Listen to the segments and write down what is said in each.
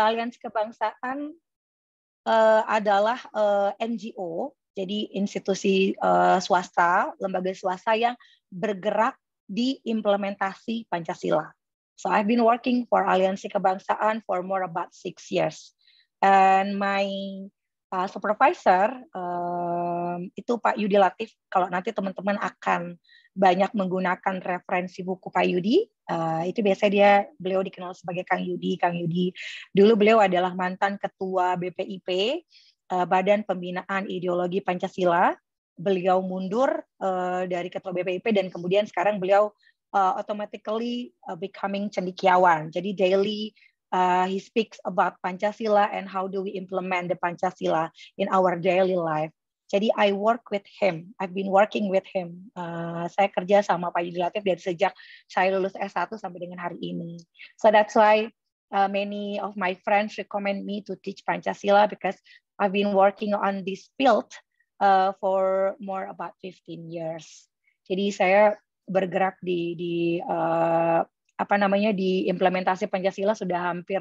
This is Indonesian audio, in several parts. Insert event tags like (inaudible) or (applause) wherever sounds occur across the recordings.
aliansi kebangsaan uh, adalah uh, eh, NGO, jadi institusi uh, swasta, lembaga swasta yang bergerak di implementasi Pancasila. So I've been working for Aliansi Kebangsaan for more about six years, and my uh, supervisor um, itu Pak Yudi Latif. Kalau nanti teman-teman akan banyak menggunakan referensi buku Pak Yudi. Uh, itu biasanya dia beliau dikenal sebagai Kang Yudi. Kang Yudi dulu beliau adalah mantan ketua BPIP, uh, eh, Badan Pembinaan Ideologi Pancasila. Beliau mundur uh, dari ketua BPIP dan kemudian sekarang beliau uh, automatically uh, becoming cendikiawan. Jadi daily uh, he speaks about Pancasila and how do we implement the Pancasila in our daily life. Jadi I work with him. I've been working with him. Uh, saya kerja sama Pak Yudi Latif dari sejak saya lulus S1 sampai dengan hari ini. So that's why uh, many of my friends recommend me to teach Pancasila because I've been working on this field uh, for more about 15 years. Jadi saya bergerak di di uh, apa namanya di implementasi Pancasila sudah hampir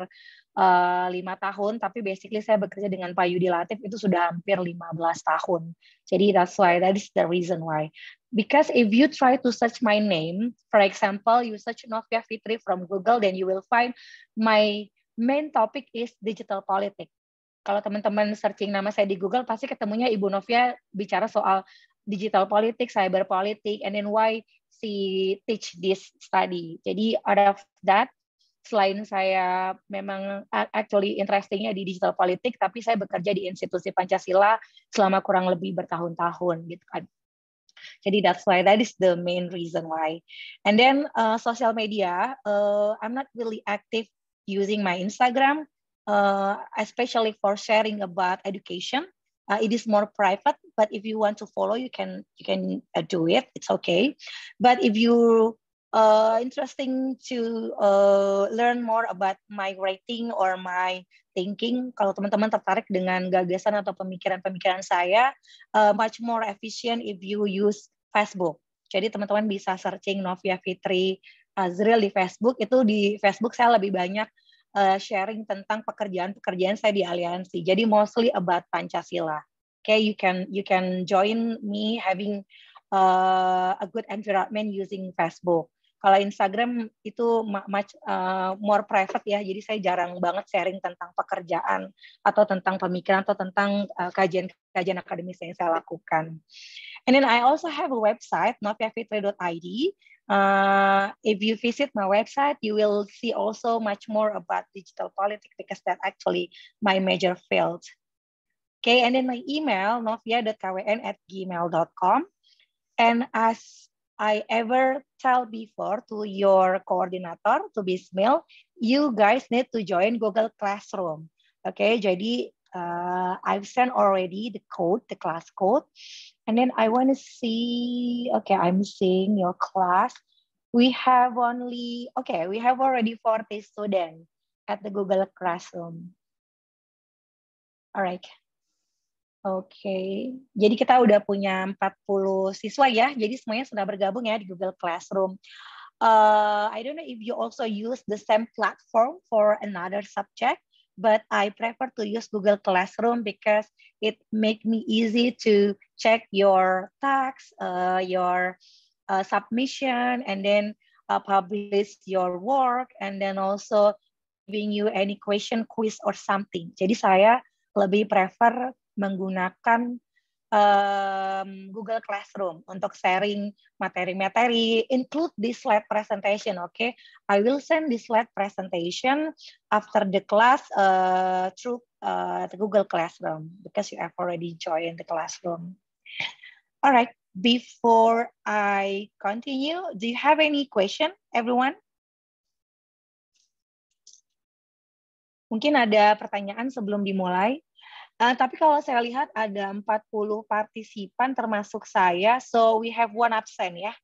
eh, lima uh, tahun, tapi basically saya bekerja dengan Pak Yudi Latif itu sudah hampir 15 tahun. Jadi that's why that is the reason why. Because if you try to search my name, for example, you search Novia Fitri from Google, then you will find my main topic is digital politics. Kalau teman-teman searching nama saya di Google, pasti ketemunya Ibu Novia bicara soal digital politik, cyber politik, and then why she teach this study. Jadi out of that, selain saya memang actually interestingnya di digital politik, tapi saya bekerja di institusi Pancasila selama kurang lebih bertahun-tahun gitu kan. Jadi that's why that is the main reason why. And then uh, social media, uh, I'm not really active using my Instagram, uh, especially for sharing about education. Uh, it is more private, but if you want to follow, you can you can uh, do it. It's okay. But if you uh, interesting to uh, learn more about my writing or my thinking. Kalau teman-teman tertarik dengan gagasan atau pemikiran-pemikiran saya, uh, much more efficient if you use Facebook. Jadi teman-teman bisa searching Novia Fitri Azril di Facebook. Itu di Facebook saya lebih banyak uh, sharing tentang pekerjaan-pekerjaan saya di aliansi. Jadi mostly about Pancasila okay you can you can join me having uh, a good environment using Facebook kalau Instagram itu much uh, more private ya jadi saya jarang banget sharing tentang pekerjaan atau tentang pemikiran atau tentang uh, kajian-kajian uh, akademis yang saya lakukan and then I also have a website noviafitri.id Uh, if you visit my website, you will see also much more about digital politics because that actually my major field. Okay, and then my email, novia.kwn at gmail.com. And as I ever tell before to your coordinator, to Bismil, you guys need to join Google Classroom. Okay, jadi uh, I've sent already the code, the class code. And then I want to see, okay, I'm seeing your class. We have only, okay, we have already 40 students at the Google Classroom. All right. Oke, jadi kita udah punya 40 siswa ya, jadi semuanya sudah bergabung ya di Google Classroom. Uh, I don't know if you also use the same platform for another subject, but I prefer to use Google Classroom because it make me easy to check your tasks, uh, your uh, submission, and then uh, publish your work, and then also giving you any question, quiz, or something. Jadi saya lebih prefer menggunakan um, Google Classroom untuk sharing materi-materi. Include this slide presentation, oke? Okay? I will send this slide presentation after the class uh, through uh, the Google Classroom because you have already joined the classroom. Alright, Before I continue, do you have any question, everyone? Mungkin ada pertanyaan sebelum dimulai? Uh, tapi kalau saya lihat ada 40 partisipan termasuk saya, so we have one absent ya.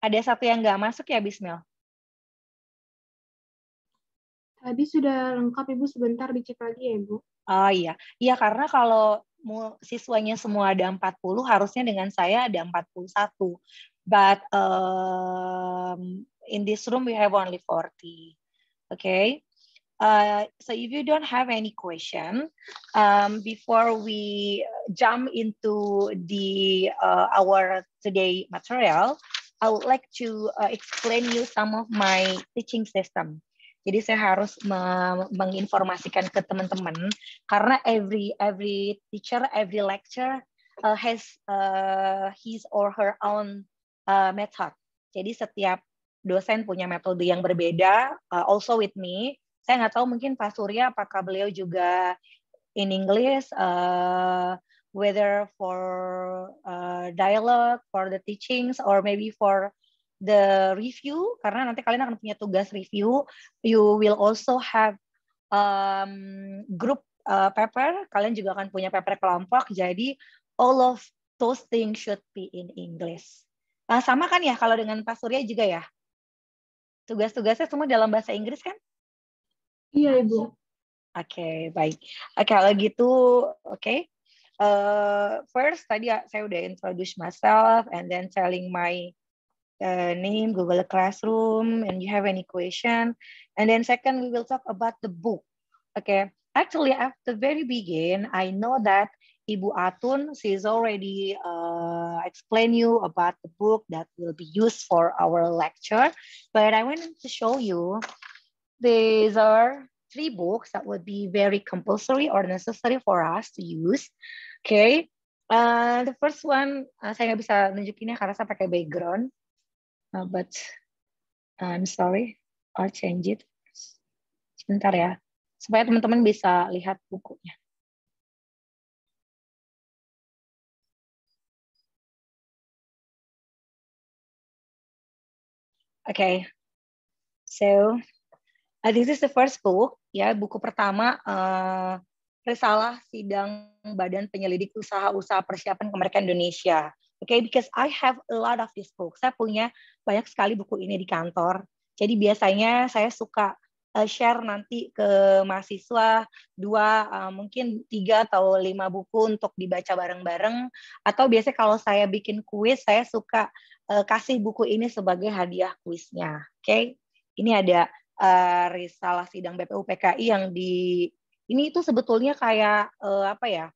Ada satu yang nggak masuk ya, Bismil? Tadi sudah lengkap, Ibu. Sebentar dicek lagi ya, Ibu. Oh iya. Iya, karena kalau siswanya semua ada 40, harusnya dengan saya ada 41. But um, in this room we have only 40. Oke. Okay? Uh, so if you don't have any question, um, before we jump into the uh, our today material, I would like to uh, explain you some of my teaching system. Jadi saya harus menginformasikan ke teman-teman karena every every teacher, every lecture uh, has uh, his or her own uh, method. Jadi setiap dosen punya metode yang berbeda. Uh, also with me, saya nggak tahu mungkin Pak Surya apakah beliau juga in English uh, whether for uh, dialogue, for the teachings, or maybe for the review, karena nanti kalian akan punya tugas review. You will also have um, group uh, paper, kalian juga akan punya paper kelompok, jadi all of those things should be in English. Uh, sama kan ya kalau dengan Pak Surya juga ya? Tugas-tugasnya semua dalam bahasa Inggris kan? Iya, Ibu. Oke, okay, baik. Oke, okay, kalau gitu, oke. Okay. Uh, eh, first, tadi saya udah introduce myself and then telling my uh, name, Google Classroom, and you have any question. And then second, we will talk about the book. Okay. Actually, at the very begin I know that Ibu Atun, she's already uh, explain you about the book that will be used for our lecture. But I wanted to show you these are three books that would be very compulsory or necessary for us to use. Okay, uh, the first one uh, saya nggak bisa nunjukinnya karena saya pakai background, uh, but I'm sorry, I'll change it. Sebentar ya, supaya teman-teman bisa lihat bukunya. Okay, so Uh, this is the first book, ya buku pertama uh, risalah sidang Badan Penyelidik Usaha-usaha Persiapan Kemerdekaan Indonesia. Oke, okay, because I have a lot of this book. Saya punya banyak sekali buku ini di kantor. Jadi biasanya saya suka uh, share nanti ke mahasiswa dua uh, mungkin tiga atau lima buku untuk dibaca bareng-bareng atau biasanya kalau saya bikin kuis saya suka uh, kasih buku ini sebagai hadiah kuisnya oke okay? ini ada uh, risalah sidang BPUPKI yang di ini itu sebetulnya kayak uh, apa ya?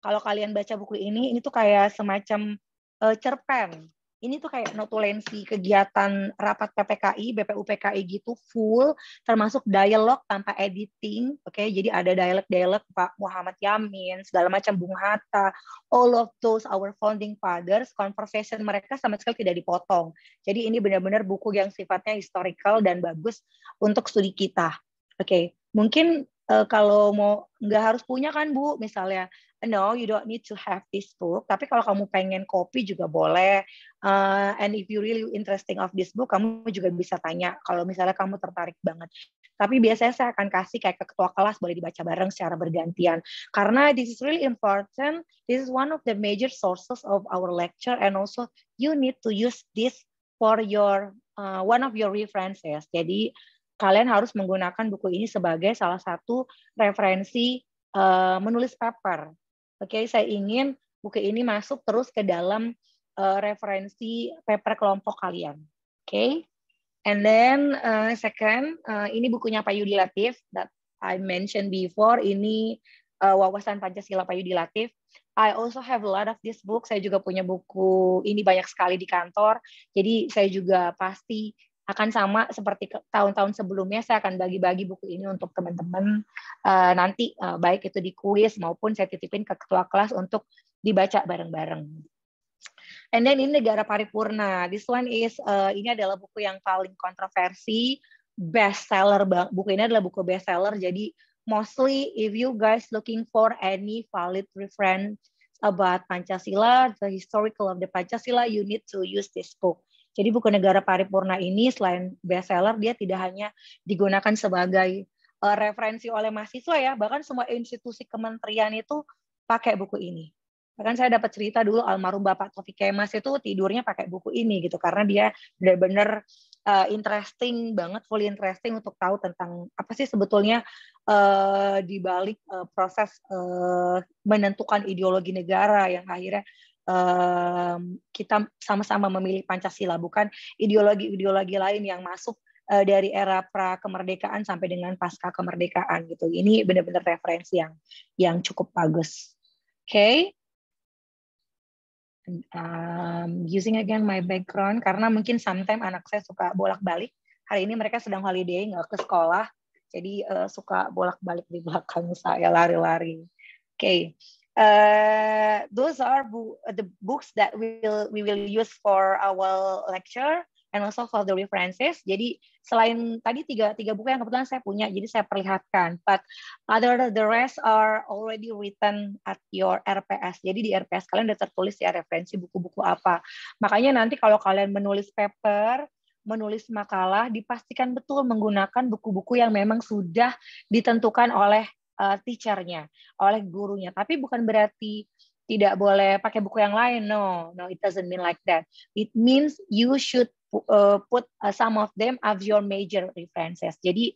Kalau kalian baca buku ini, ini tuh kayak semacam uh, cerpen ini tuh kayak notulensi kegiatan rapat PPKI, BPUPKI gitu full, termasuk dialog tanpa editing, oke? Okay? Jadi ada dialog-dialog Pak Muhammad Yamin, segala macam Bung Hatta, all of those our founding fathers, conversation mereka sama sekali tidak dipotong. Jadi ini benar-benar buku yang sifatnya historical dan bagus untuk studi kita, oke? Okay? Mungkin uh, kalau mau nggak harus punya kan Bu, misalnya no you don't need to have this book tapi kalau kamu pengen kopi juga boleh uh, and if you really interesting of this book kamu juga bisa tanya kalau misalnya kamu tertarik banget tapi biasanya saya akan kasih kayak ke ketua kelas boleh dibaca bareng secara bergantian karena this is really important this is one of the major sources of our lecture and also you need to use this for your uh, one of your references jadi kalian harus menggunakan buku ini sebagai salah satu referensi uh, menulis paper Oke, okay, saya ingin buku ini masuk terus ke dalam uh, referensi paper kelompok kalian. Oke. Okay? And then uh, second, uh, ini bukunya Pak Yudi Latif that I mentioned before. Ini uh, wawasan Pancasila Pak Yudi Latif. I also have a lot of this book. Saya juga punya buku ini banyak sekali di kantor. Jadi saya juga pasti akan sama seperti tahun-tahun sebelumnya saya akan bagi-bagi buku ini untuk teman-teman uh, nanti uh, baik itu di kuis maupun saya titipin ke ketua kelas untuk dibaca bareng-bareng. And then ini negara paripurna. This one is uh, ini adalah buku yang paling kontroversi, bestseller. Buku ini adalah buku bestseller. Jadi mostly if you guys looking for any valid reference about Pancasila, the historical of the Pancasila, you need to use this book. Jadi buku negara paripurna ini selain bestseller dia tidak hanya digunakan sebagai uh, referensi oleh mahasiswa ya, bahkan semua institusi kementerian itu pakai buku ini. Bahkan saya dapat cerita dulu almarhum Bapak Taufik Kemas itu tidurnya pakai buku ini gitu karena dia benar-benar uh, interesting banget, fully interesting untuk tahu tentang apa sih sebetulnya uh, di balik uh, proses uh, menentukan ideologi negara yang akhirnya kita sama-sama memilih Pancasila, bukan ideologi-ideologi lain yang masuk eh, dari era pra kemerdekaan sampai dengan pasca kemerdekaan gitu. Ini benar-benar referensi yang yang cukup bagus. Oke. Okay. Um, using again my background karena mungkin sometimes anak saya suka bolak-balik. Hari ini mereka sedang holiday nggak ke sekolah, jadi uh, suka bolak-balik di belakang saya lari-lari. Oke. Okay uh, those are bo the books that we will we will use for our lecture and also for the references. Jadi selain tadi tiga tiga buku yang kebetulan saya punya, jadi saya perlihatkan. But other the rest are already written at your RPS. Jadi di RPS kalian sudah tertulis ya referensi buku-buku apa. Makanya nanti kalau kalian menulis paper, menulis makalah, dipastikan betul menggunakan buku-buku yang memang sudah ditentukan oleh uh, teachernya, oleh gurunya. Tapi bukan berarti tidak boleh pakai buku yang lain. No, no, it doesn't mean like that. It means you should eh, put eh, some of them as your major references. Jadi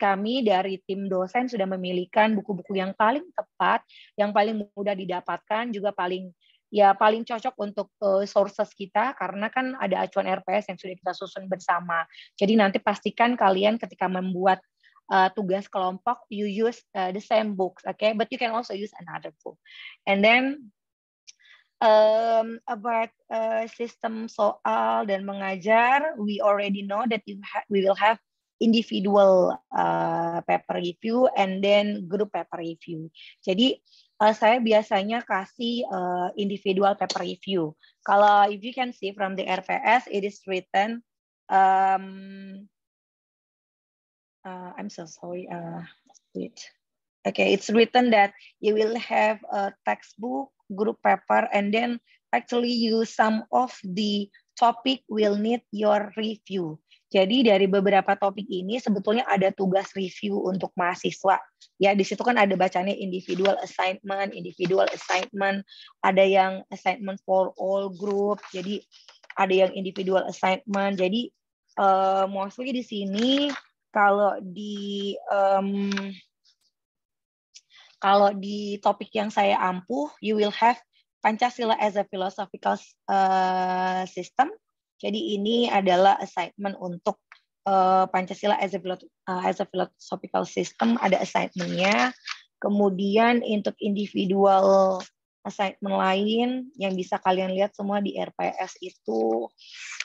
kami dari tim dosen sudah memilihkan buku-buku yang paling tepat, yang paling mudah didapatkan, juga paling ya paling cocok untuk sources kita karena kan ada acuan RPS yang sudah kita susun bersama. Jadi nanti pastikan kalian ketika membuat uh, tugas kelompok, you use uh, the same books, okay? But you can also use another book. And then um, about uh, sistem soal dan mengajar, we already know that you we will have individual uh, paper review and then group paper review. Jadi uh, saya biasanya kasih uh, individual paper review. Kalau if you can see from the RPS, it is written um, uh, I'm so sorry. Uh, wait. Okay, it's written that you will have a textbook, group paper, and then actually you some of the topic will need your review. Jadi dari beberapa topik ini sebetulnya ada tugas review untuk mahasiswa. Ya, di situ kan ada bacanya individual assignment, individual assignment, ada yang assignment for all group. Jadi ada yang individual assignment. Jadi uh, mostly di sini kalau di um, kalau di topik yang saya ampuh, you will have Pancasila as a philosophical uh, system. Jadi ini adalah assignment untuk uh, Pancasila as a, uh, as a philosophical system. Ada assignmentnya. Kemudian untuk individual assignment lain yang bisa kalian lihat semua di RPS itu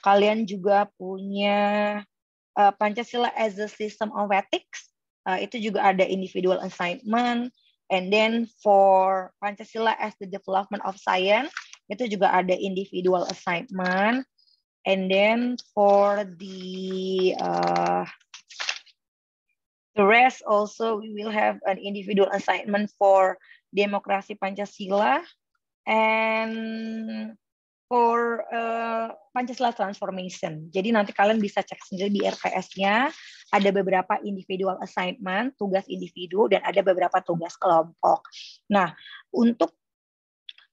kalian juga punya uh, Pancasila as a system of ethics uh, itu juga ada individual assignment and then for Pancasila as the development of science itu juga ada individual assignment and then for the uh, the rest also we will have an individual assignment for demokrasi Pancasila and for uh, Pancasila Transformation. Jadi nanti kalian bisa cek sendiri di rps nya ada beberapa individual assignment, tugas individu, dan ada beberapa tugas kelompok. Nah, untuk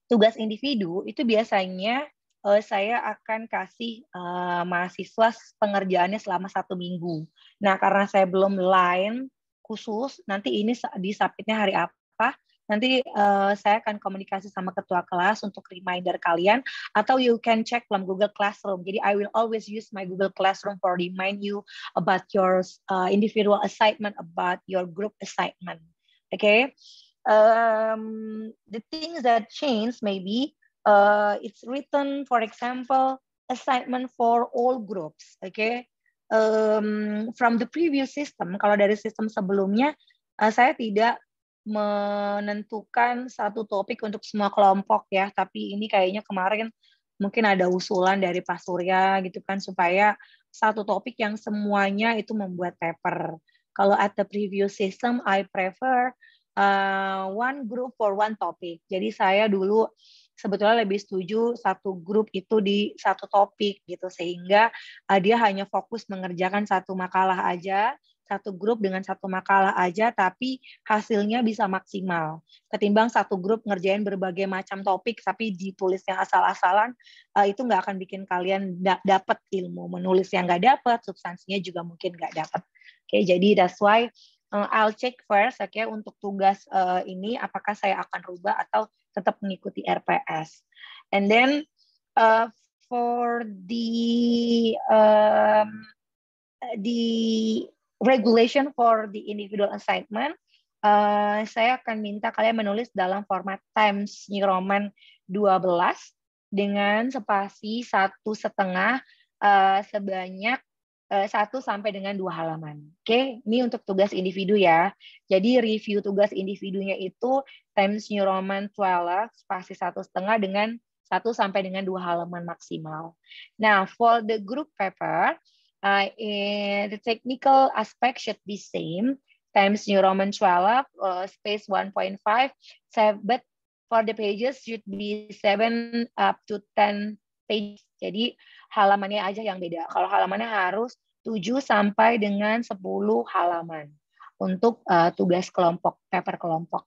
tugas individu itu biasanya uh, saya akan kasih uh, mahasiswa pengerjaannya selama satu minggu. Nah, karena saya belum line khusus, nanti ini disubmitnya hari apa Nanti uh, saya akan komunikasi sama ketua kelas untuk reminder kalian atau you can check dalam Google Classroom. Jadi I will always use my Google Classroom for remind you about your uh, individual assignment, about your group assignment. Okay. Um, the things that change maybe uh, it's written, for example, assignment for all groups. Okay. Um, from the previous system, kalau dari sistem sebelumnya, saya tidak menentukan satu topik untuk semua kelompok ya, tapi ini kayaknya kemarin mungkin ada usulan dari Pak Surya gitu kan supaya satu topik yang semuanya itu membuat paper. Kalau at the preview system, I prefer uh, one group for one topic. Jadi saya dulu sebetulnya lebih setuju satu grup itu di satu topik gitu sehingga uh, dia hanya fokus mengerjakan satu makalah aja satu grup dengan satu makalah aja tapi hasilnya bisa maksimal ketimbang satu grup ngerjain berbagai macam topik tapi ditulisnya asal-asalan uh, itu nggak akan bikin kalian da dapet ilmu menulis yang nggak dapet substansinya juga mungkin nggak dapet oke okay, jadi that's why uh, I'll check first oke okay, untuk tugas uh, ini apakah saya akan rubah atau tetap mengikuti RPS and then uh, for the um, the regulation for the individual assignment, uh, saya akan minta kalian menulis dalam format Times New Roman 12 dengan spasi satu setengah uh, sebanyak eh, satu sampai dengan dua halaman. Oke, okay? ini untuk tugas individu ya. Jadi review tugas individunya itu Times New Roman 12 spasi satu setengah dengan satu sampai dengan dua halaman maksimal. Nah, for the group paper, uh, the technical aspect should be same times New Roman 12 uh, space 1.5 so, but for the pages should be 7 up to 10 pages. jadi halamannya aja yang beda kalau halamannya harus 7 sampai dengan 10 halaman untuk uh, tugas kelompok paper kelompok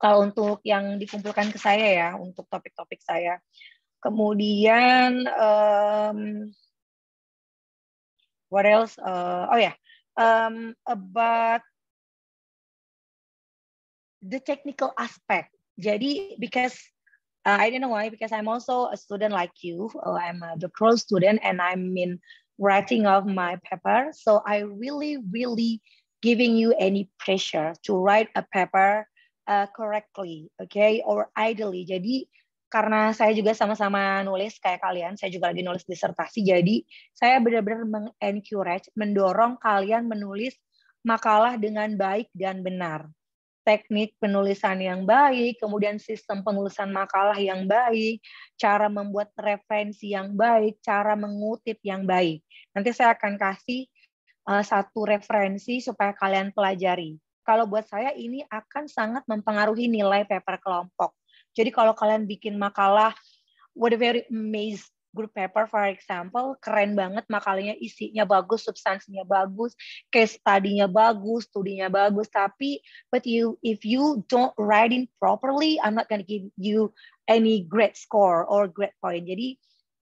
kalau untuk yang dikumpulkan ke saya ya untuk topik-topik saya kemudian um, what else? Uh, oh yeah, um, about the technical aspect. Jadi because uh, I don't know why because I'm also a student like you. Oh, I'm a doctoral student and I'm in writing of my paper. So I really, really giving you any pressure to write a paper uh, correctly, okay, or ideally. Jadi karena saya juga sama-sama nulis kayak kalian, saya juga lagi nulis disertasi, jadi saya benar-benar mengencourage, mendorong kalian menulis makalah dengan baik dan benar. Teknik penulisan yang baik, kemudian sistem penulisan makalah yang baik, cara membuat referensi yang baik, cara mengutip yang baik. Nanti saya akan kasih uh, satu referensi supaya kalian pelajari. Kalau buat saya ini akan sangat mempengaruhi nilai paper kelompok jadi kalau kalian bikin makalah, what a very amazed group paper for example, keren banget makalahnya isinya bagus, substansinya bagus, case study-nya bagus, studinya bagus, tapi but you if you don't write in properly, I'm not gonna give you any great score or great point. Jadi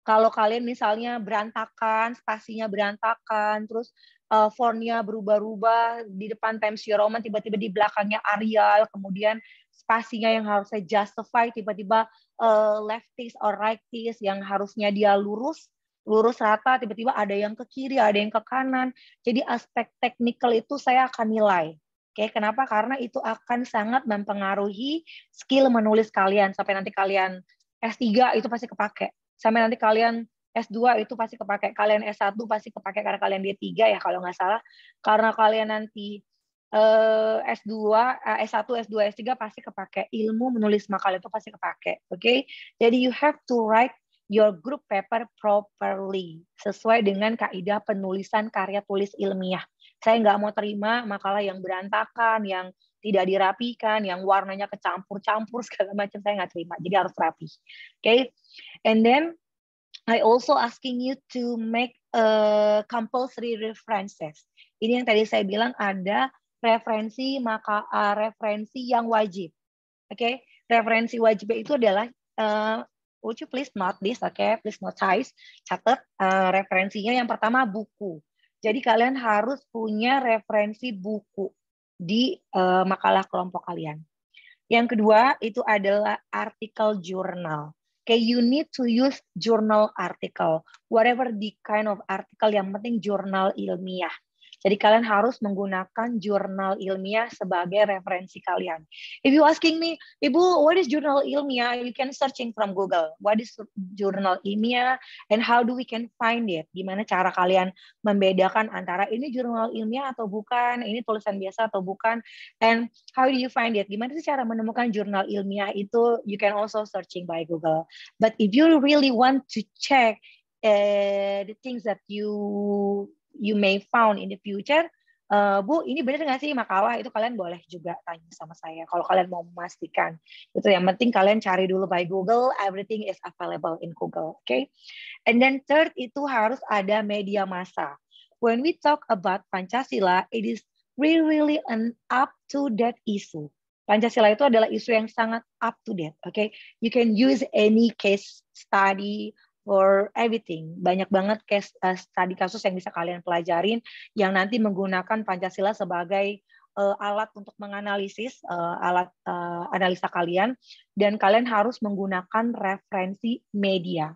kalau kalian misalnya berantakan, spasinya berantakan, terus uh, fontnya berubah-ubah di depan Times New Roman tiba-tiba di belakangnya Arial, kemudian spasinya yang harusnya justify tiba-tiba uh, eh, leftis or rightis yang harusnya dia lurus lurus rata tiba-tiba ada yang ke kiri ada yang ke kanan jadi aspek teknikal itu saya akan nilai Oke, kenapa? Karena itu akan sangat mempengaruhi skill menulis kalian sampai nanti kalian S3 itu pasti kepake. Sampai nanti kalian S2 itu pasti kepake. Kalian S1 pasti kepake karena kalian D3 ya kalau nggak salah. Karena kalian nanti S2, S1, S2, S3 pasti kepake. Ilmu menulis makalah itu pasti kepake. Oke. Okay? Jadi you have to write your group paper properly sesuai dengan kaidah penulisan karya tulis ilmiah. Saya nggak mau terima makalah yang berantakan, yang tidak dirapikan, yang warnanya kecampur-campur (laughs) segala macam saya nggak terima. Jadi harus rapi. Oke. Okay? And then I also asking you to make a eh, compulsory references. Ini yang tadi saya bilang ada referensi maka uh, referensi yang wajib. Oke, okay? referensi wajib itu adalah uh, would you please note this, oke, okay? please notice, catat uh, referensinya yang pertama buku. Jadi kalian harus punya referensi buku di uh, makalah kelompok kalian. Yang kedua itu adalah artikel jurnal. Okay, you need to use journal article, whatever the kind of article, yang penting jurnal ilmiah. Jadi kalian harus menggunakan jurnal ilmiah sebagai referensi kalian. If you asking me, Ibu, what is jurnal ilmiah? You can searching from Google. What is jurnal ilmiah and how do we can find it? Gimana cara kalian membedakan antara ini jurnal ilmiah atau bukan, ini tulisan biasa atau bukan, and how do you find it? Gimana sih cara menemukan jurnal ilmiah itu? You can also searching by Google. But if you really want to check uh, the things that you you may found in the future uh, Bu, ini benar nggak sih makalah? Itu kalian boleh juga tanya sama saya. Kalau kalian mau memastikan, itu yang penting kalian cari dulu by Google. Everything is available in Google, oke? Okay? And then third itu harus ada media massa. When we talk about Pancasila, it is really really an up to date issue. Pancasila itu adalah isu yang sangat up to date, oke? Okay? You can use any case study for everything. Banyak banget case uh, study kasus yang bisa kalian pelajarin yang nanti menggunakan Pancasila sebagai uh, alat untuk menganalisis uh, alat uh, analisa kalian dan kalian harus menggunakan referensi media.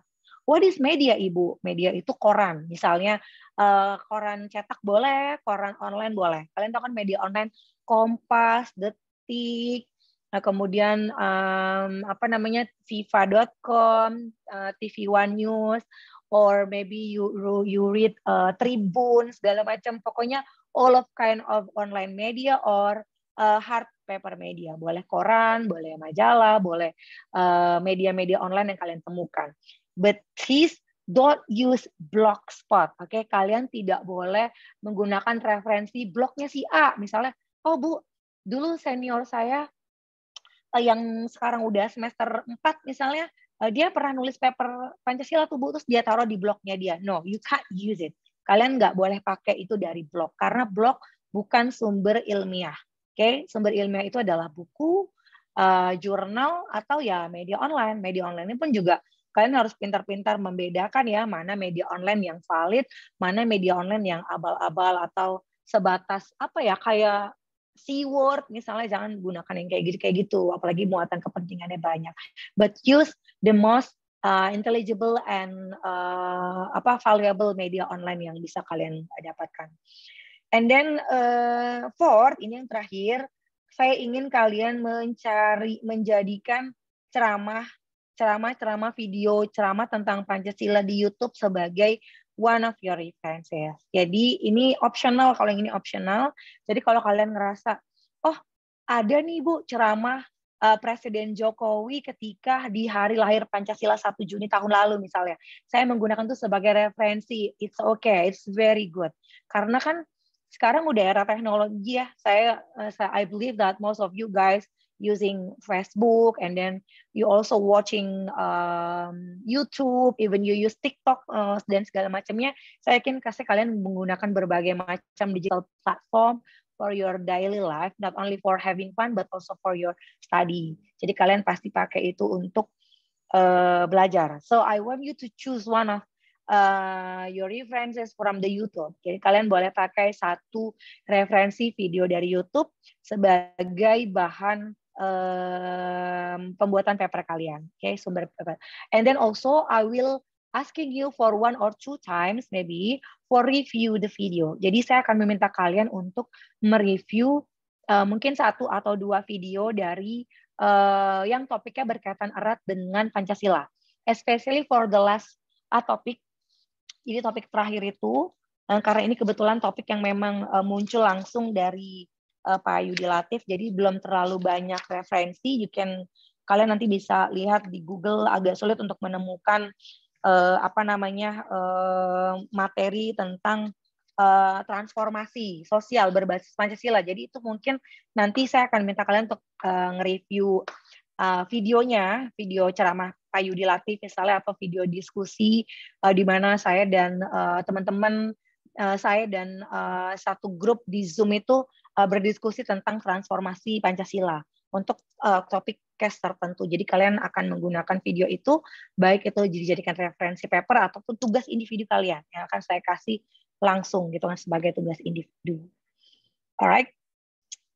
What is media, Ibu? Media itu koran. Misalnya uh, koran cetak boleh, koran online boleh. Kalian tahu kan media online Kompas, Detik, Nah, kemudian um, apa namanya FIFA.com, uh, eh, TV One News, or maybe you you read uh, eh, Tribun segala macam. Pokoknya all of kind of online media or uh, hard paper media. Boleh koran, boleh majalah, boleh media-media uh, online yang kalian temukan. But please don't use blogspot. Oke, okay? kalian tidak boleh menggunakan referensi blognya si A. Misalnya, oh bu, dulu senior saya Eh, yang sekarang udah semester 4 misalnya eh, dia pernah nulis paper Pancasila tubuh terus dia taruh di blognya dia. No, you can't use it. Kalian nggak boleh pakai itu dari blog karena blog bukan sumber ilmiah. Oke, okay? sumber ilmiah itu adalah buku, uh, jurnal atau ya media online. Media online ini pun juga kalian harus pintar-pintar membedakan ya mana media online yang valid, mana media online yang abal-abal atau sebatas apa ya kayak C word misalnya jangan gunakan yang kayak gitu kayak gitu apalagi muatan kepentingannya banyak but use the most uh, intelligible and uh, apa valuable media online yang bisa kalian dapatkan and then uh, fourth ini yang terakhir saya ingin kalian mencari menjadikan ceramah ceramah-ceramah video ceramah tentang Pancasila di YouTube sebagai one of your references. Ya. Jadi ini optional kalau yang ini optional. Jadi kalau kalian ngerasa oh ada nih Bu ceramah uh, Presiden Jokowi ketika di hari lahir Pancasila 1 Juni tahun lalu misalnya. Saya menggunakan itu sebagai referensi. It's okay, it's very good. Karena kan sekarang udah era teknologi ya. Saya uh, I believe that most of you guys using Facebook and then you also watching um, YouTube, even you use TikTok uh, dan segala macamnya. Saya yakin kasih kalian menggunakan berbagai macam digital platform for your daily life, not only for having fun but also for your study. Jadi kalian pasti pakai itu untuk uh, belajar. So I want you to choose one of uh, your references from the YouTube. Jadi kalian boleh pakai satu referensi video dari YouTube sebagai bahan um, pembuatan paper kalian. Oke, okay? sumber paper. And then also I will asking you for one or two times maybe for review the video. Jadi saya akan meminta kalian untuk mereview uh, mungkin satu atau dua video dari uh, yang topiknya berkaitan erat dengan Pancasila. Especially for the last uh, topic, ini topik terakhir itu, eh, karena ini kebetulan topik yang memang eh, muncul langsung dari uh, Pak Yudi Latif. Jadi belum terlalu banyak referensi. You can kalian nanti bisa lihat di Google agak sulit untuk menemukan uh, apa namanya uh, materi tentang uh, transformasi sosial berbasis Pancasila. Jadi itu mungkin nanti saya akan minta kalian untuk uh, nge-review uh, videonya, video ceramah Pak Yudi Latif misalnya atau video diskusi uh, di mana saya dan teman-teman uh, uh, saya dan uh, satu grup di Zoom itu uh, berdiskusi tentang transformasi Pancasila untuk uh, topik case tertentu. Jadi kalian akan menggunakan video itu baik itu dijadikan referensi paper ataupun tugas individu kalian yang akan saya kasih langsung gitu kan sebagai tugas individu. Alright.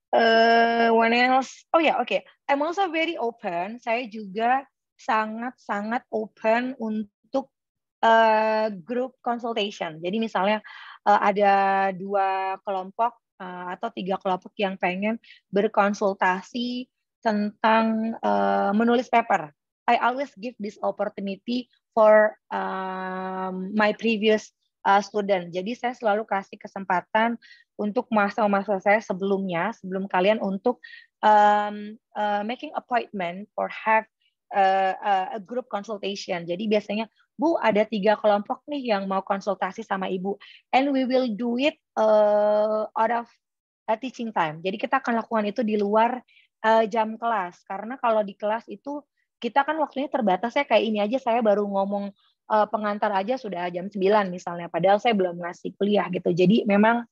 Uh, one else? Oh ya, yeah, oke. Okay. I'm also very open. Saya juga sangat-sangat open untuk uh, group consultation. Jadi misalnya uh, ada dua kelompok uh, atau tiga kelompok yang pengen berkonsultasi tentang uh, menulis paper. I always give this opportunity for um, my previous uh, student. Jadi saya selalu kasih kesempatan untuk masa-masa saya sebelumnya, sebelum kalian untuk um, uh, making appointment or have uh, uh, a group consultation. Jadi biasanya Bu ada tiga kelompok nih yang mau konsultasi sama Ibu, and we will do it uh, out of teaching time. Jadi kita akan lakukan itu di luar uh, jam kelas karena kalau di kelas itu kita kan waktunya terbatas ya kayak ini aja saya baru ngomong uh, pengantar aja sudah jam 9 misalnya padahal saya belum ngasih kuliah gitu. Jadi memang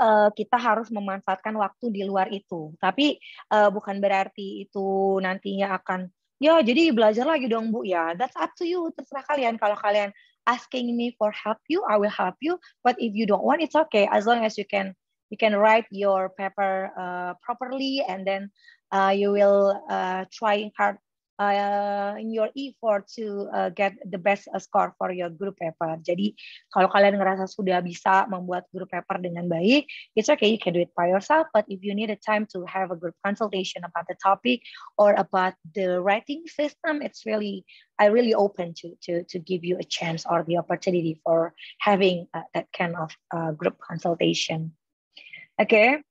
uh, kita harus memanfaatkan waktu di luar itu. Tapi uh, bukan berarti itu nantinya akan ya jadi belajar lagi dong Bu ya. That's up to you, terserah kalian kalau kalian asking me for help you, I will help you. But if you don't want, it's okay as long as you can you can write your paper uh, properly and then uh, you will uh, try hard uh, your effort to uh, get the best score for your group paper. Jadi kalau kalian ngerasa sudah bisa membuat group paper dengan baik, it's okay you can do it by yourself. But if you need a time to have a group consultation about the topic or about the writing system, it's really I really open to to to give you a chance or the opportunity for having uh, that kind of uh, group consultation. Okay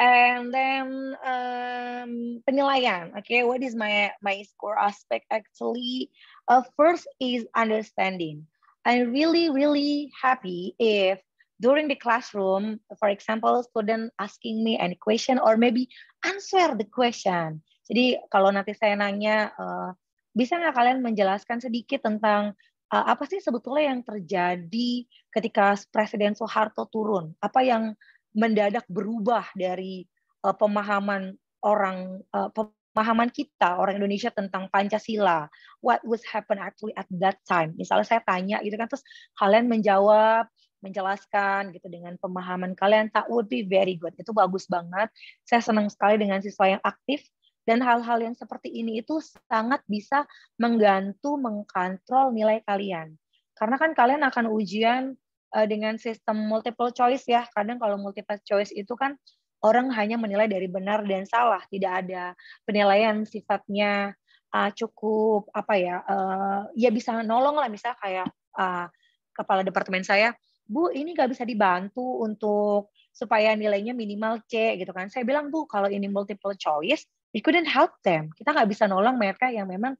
and then um, penilaian. Okay, what is my my score aspect actually? Uh, first is understanding. I'm really really happy if during the classroom, for example, student asking me any question or maybe answer the question. Jadi kalau nanti saya nanya, uh, bisa nggak kalian menjelaskan sedikit tentang uh, apa sih sebetulnya yang terjadi ketika Presiden Soeharto turun? Apa yang mendadak berubah dari uh, pemahaman orang uh, pemahaman kita orang Indonesia tentang Pancasila what was happen actually at that time misalnya saya tanya gitu kan terus kalian menjawab menjelaskan gitu dengan pemahaman kalian tak would be very good itu bagus banget saya senang sekali dengan siswa yang aktif dan hal-hal yang seperti ini itu sangat bisa menggantu mengkontrol nilai kalian karena kan kalian akan ujian uh, dengan sistem multiple choice ya. Kadang kalau multiple choice itu kan orang hanya menilai dari benar dan salah, tidak ada penilaian sifatnya uh, cukup apa ya? Uh, ya bisa nolong lah misal kayak uh, kepala departemen saya, Bu, ini nggak bisa dibantu untuk supaya nilainya minimal C gitu kan. Saya bilang, Bu, kalau ini multiple choice, we couldn't help them. Kita nggak bisa nolong mereka yang memang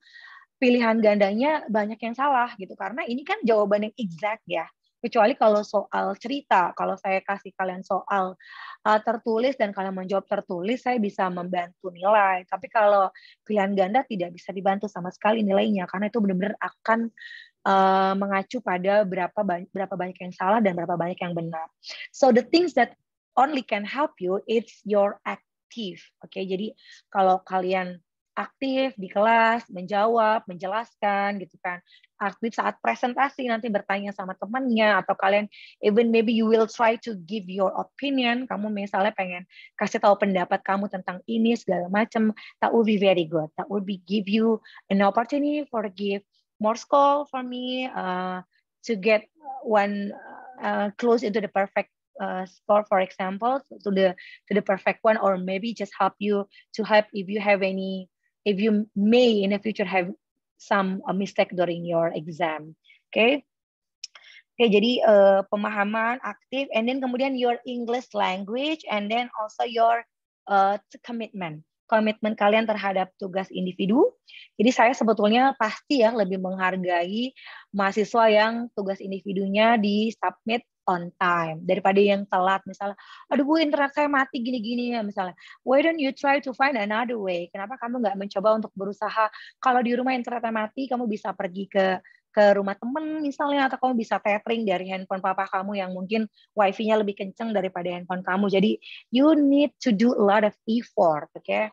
pilihan gandanya banyak yang salah gitu karena ini kan jawaban yang exact ya kecuali kalau soal cerita kalau saya kasih kalian soal uh, tertulis dan kalian menjawab tertulis saya bisa membantu nilai tapi kalau pilihan ganda tidak bisa dibantu sama sekali nilainya karena itu benar-benar akan uh, mengacu pada berapa banyak, berapa banyak yang salah dan berapa banyak yang benar so the things that only can help you it's your active oke okay? jadi kalau kalian aktif di kelas, menjawab, menjelaskan gitu kan. Aktif saat presentasi nanti bertanya sama temannya atau kalian even maybe you will try to give your opinion. Kamu misalnya pengen kasih tahu pendapat kamu tentang ini segala macam. That would be very good. That would be give you an opportunity for give more score for me uh, to get one uh, close into the perfect uh, score for example to the to the perfect one or maybe just help you to help if you have any if you may in the future have some uh, mistake during your exam. Okay. okay, jadi uh, pemahaman aktif, and then kemudian your English language, and then also your uh, commitment, komitmen kalian terhadap tugas individu. Jadi saya sebetulnya pasti ya lebih menghargai mahasiswa yang tugas individunya di submit on time daripada yang telat misalnya aduh bu internet saya mati gini-gini ya misalnya why don't you try to find another way kenapa kamu nggak mencoba untuk berusaha kalau di rumah internetnya mati kamu bisa pergi ke ke rumah temen misalnya atau kamu bisa tethering dari handphone papa kamu yang mungkin wifi-nya lebih kenceng daripada handphone kamu jadi you need to do a lot of effort oke okay?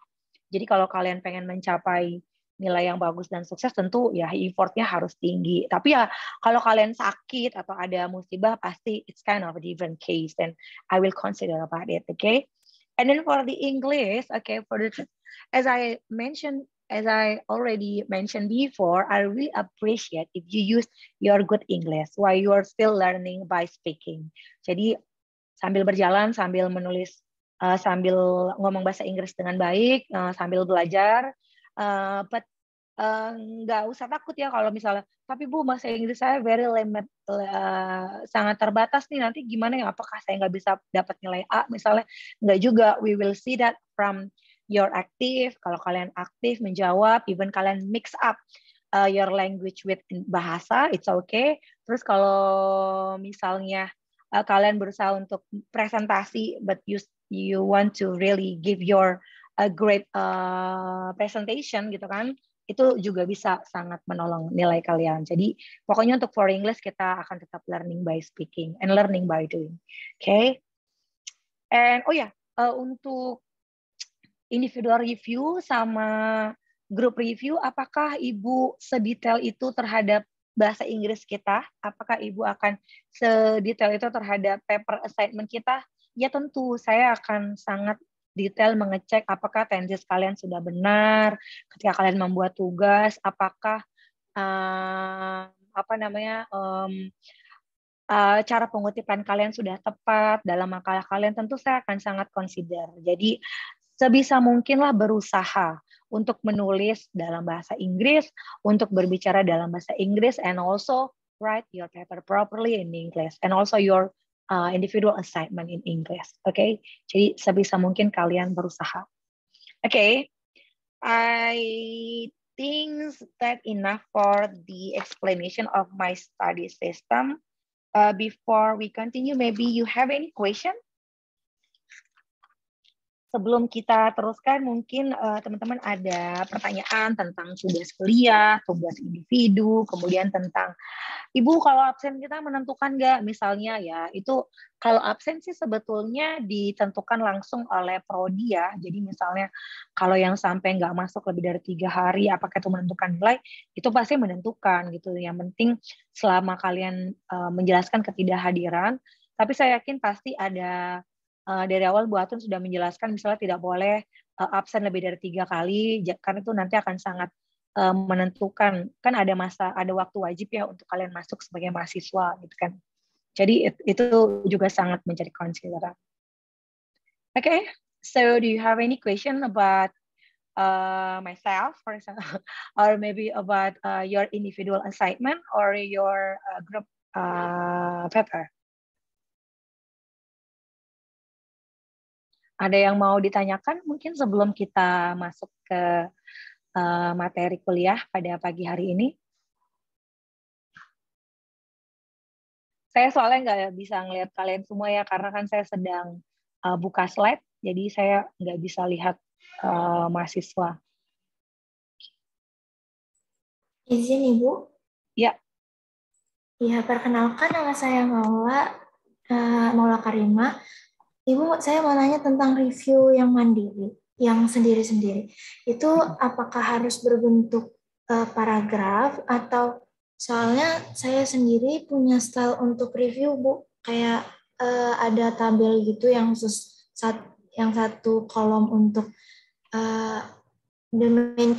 jadi kalau kalian pengen mencapai nilai yang bagus dan sukses tentu ya effortnya harus tinggi. Tapi ya kalau kalian sakit atau ada musibah pasti it's kind of a different case and I will consider about it, okay? And then for the English, okay, for the as I mentioned as I already mentioned before, I really appreciate if you use your good English while you are still learning by speaking. Jadi sambil berjalan, sambil menulis, uh, sambil ngomong bahasa Inggris dengan baik, uh, sambil belajar, Eh, but eh, nggak uh, usah takut ya kalau misalnya tapi bu bahasa Inggris saya very limited uh, sangat terbatas nih nanti gimana ya apakah saya nggak bisa dapat nilai A misalnya nggak juga we will see that from your active kalau kalian aktif menjawab even kalian mix up uh, your language with bahasa it's okay terus kalau misalnya uh, kalian berusaha untuk presentasi but you you want to really give your a great uh, presentation gitu kan itu juga bisa sangat menolong nilai kalian. Jadi pokoknya untuk for English kita akan tetap learning by speaking and learning by doing. Oke. Okay? And oh ya, yeah, uh, untuk individual review sama group review apakah Ibu sedetail itu terhadap bahasa Inggris kita? Apakah Ibu akan sedetail itu terhadap paper assignment kita? Ya tentu, saya akan sangat detail mengecek apakah tenses kalian sudah benar ketika kalian membuat tugas apakah um, apa namanya um, uh, cara pengutipan kalian sudah tepat dalam makalah kalian tentu saya akan sangat consider jadi sebisa mungkinlah berusaha untuk menulis dalam bahasa Inggris, untuk berbicara dalam bahasa Inggris, and also write your paper properly in English, and also your uh, individual assignment in English. Oke, okay? jadi sebisa mungkin kalian berusaha. Oke, okay. I think that enough for the explanation of my study system. Uh, before we continue, maybe you have any question? sebelum kita teruskan, mungkin eh, teman-teman uh, ada pertanyaan tentang tugas kuliah, tugas individu, kemudian tentang ibu kalau absen kita menentukan nggak, misalnya ya itu kalau absen sih sebetulnya ditentukan langsung oleh prodi ya. Jadi misalnya kalau yang sampai nggak masuk lebih dari tiga hari, apakah itu menentukan nilai? Itu pasti menentukan gitu. Yang penting selama kalian uh, menjelaskan ketidakhadiran, tapi saya yakin pasti ada uh, dari awal Bu Atun sudah menjelaskan misalnya tidak boleh uh, absen lebih dari tiga kali karena itu nanti akan sangat uh, menentukan kan ada masa ada waktu wajib ya untuk kalian masuk sebagai mahasiswa gitu kan jadi itu juga sangat menjadi konsideran oke okay. so do you have any question about uh, myself for example (laughs) or maybe about uh, your individual assignment or your uh, group uh, paper ada yang mau ditanyakan mungkin sebelum kita masuk ke eh, materi kuliah pada pagi hari ini? Saya soalnya nggak bisa ngelihat kalian semua ya karena kan saya sedang eh, buka slide, jadi saya nggak bisa lihat eh, mahasiswa. Izin ibu? Ya. Ya perkenalkan nama saya Maula Maula Karima. Ibu, saya mau nanya tentang review yang mandiri, yang sendiri-sendiri. Itu hmm. apakah harus berbentuk uh, paragraf atau soalnya saya sendiri punya style untuk review, Bu. Kayak uh, ada tabel gitu yang sesat yang satu kolom untuk uh, the main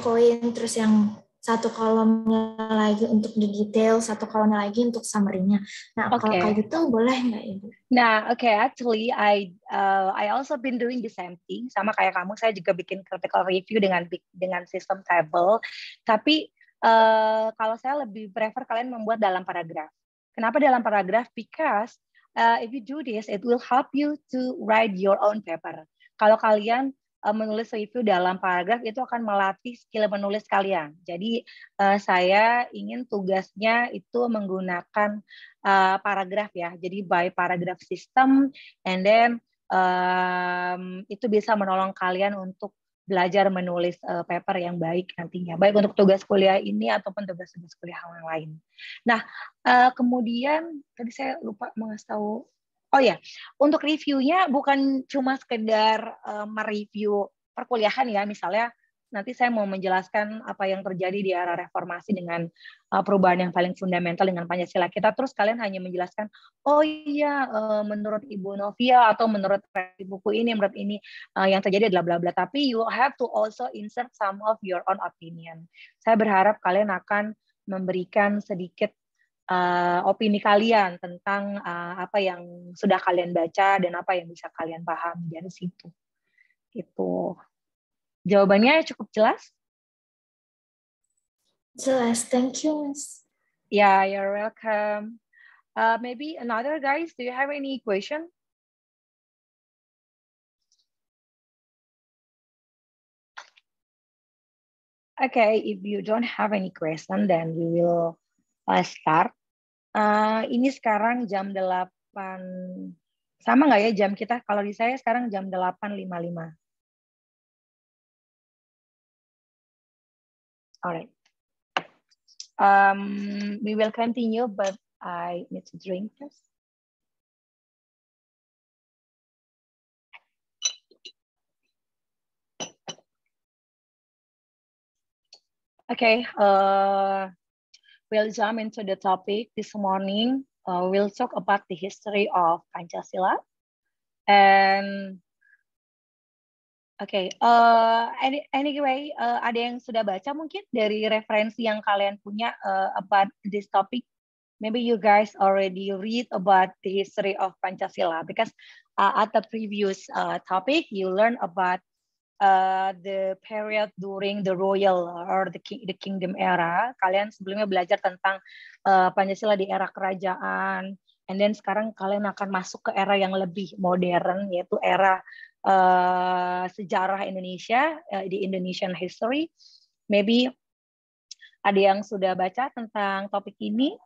terus yang satu kolomnya lagi untuk di detail, satu kolomnya lagi untuk summary-nya. Nah, okay. kalau kayak gitu boleh nggak Ibu? Nah, oke, okay, actually I uh, I also been doing the same thing sama kayak kamu. Saya juga bikin critical review dengan dengan sistem table, tapi uh, kalau saya lebih prefer kalian membuat dalam paragraf. Kenapa dalam paragraf? Because uh, if you do this, it will help you to write your own paper. Kalau kalian uh, menulis review dalam paragraf itu akan melatih skill menulis kalian. Jadi uh, saya ingin tugasnya itu menggunakan uh, paragraf ya. Jadi by paragraph system and then um, itu bisa menolong kalian untuk belajar menulis uh, paper yang baik nantinya, baik untuk tugas kuliah ini ataupun tugas-tugas kuliah yang lain. Nah, uh, kemudian tadi saya lupa mengasih tahu Oh ya, untuk reviewnya bukan cuma sekedar uh, mereview perkuliahan ya, misalnya nanti saya mau menjelaskan apa yang terjadi di era reformasi dengan uh, perubahan yang paling fundamental dengan Pancasila kita terus kalian hanya menjelaskan oh iya uh, menurut Ibu Novia atau menurut buku ini menurut ini uh, yang terjadi adalah bla bla tapi you have to also insert some of your own opinion saya berharap kalian akan memberikan sedikit uh, opini kalian tentang uh, apa yang sudah kalian baca dan apa yang bisa kalian pahami dari situ. Itu jawabannya cukup jelas. Jelas, thank you, Miss. Yeah, you're welcome. Uh, maybe another guys, do you have any question? Okay, if you don't have any question, then we will uh, start. Uh, ini sekarang jam 8. Sama nggak ya jam kita? Kalau di saya sekarang jam 8.55. Alright. Um, we will continue, but I need to drink first. Okay, uh, We'll jump into the topic this morning. Uh, we'll talk about the history of Pancasila. And okay, uh, anyway, uh, ada yang sudah baca mungkin dari referensi yang kalian punya uh, about this topic? Maybe you guys already read about the history of Pancasila because uh, at the previous uh, topic you learn about Uh, the period during the royal or the, king, the kingdom era. Kalian sebelumnya belajar tentang uh, Pancasila di era kerajaan, and then sekarang kalian akan masuk ke era yang lebih modern, yaitu era uh, sejarah Indonesia uh, di Indonesian history. Maybe ada yang sudah baca tentang topik ini?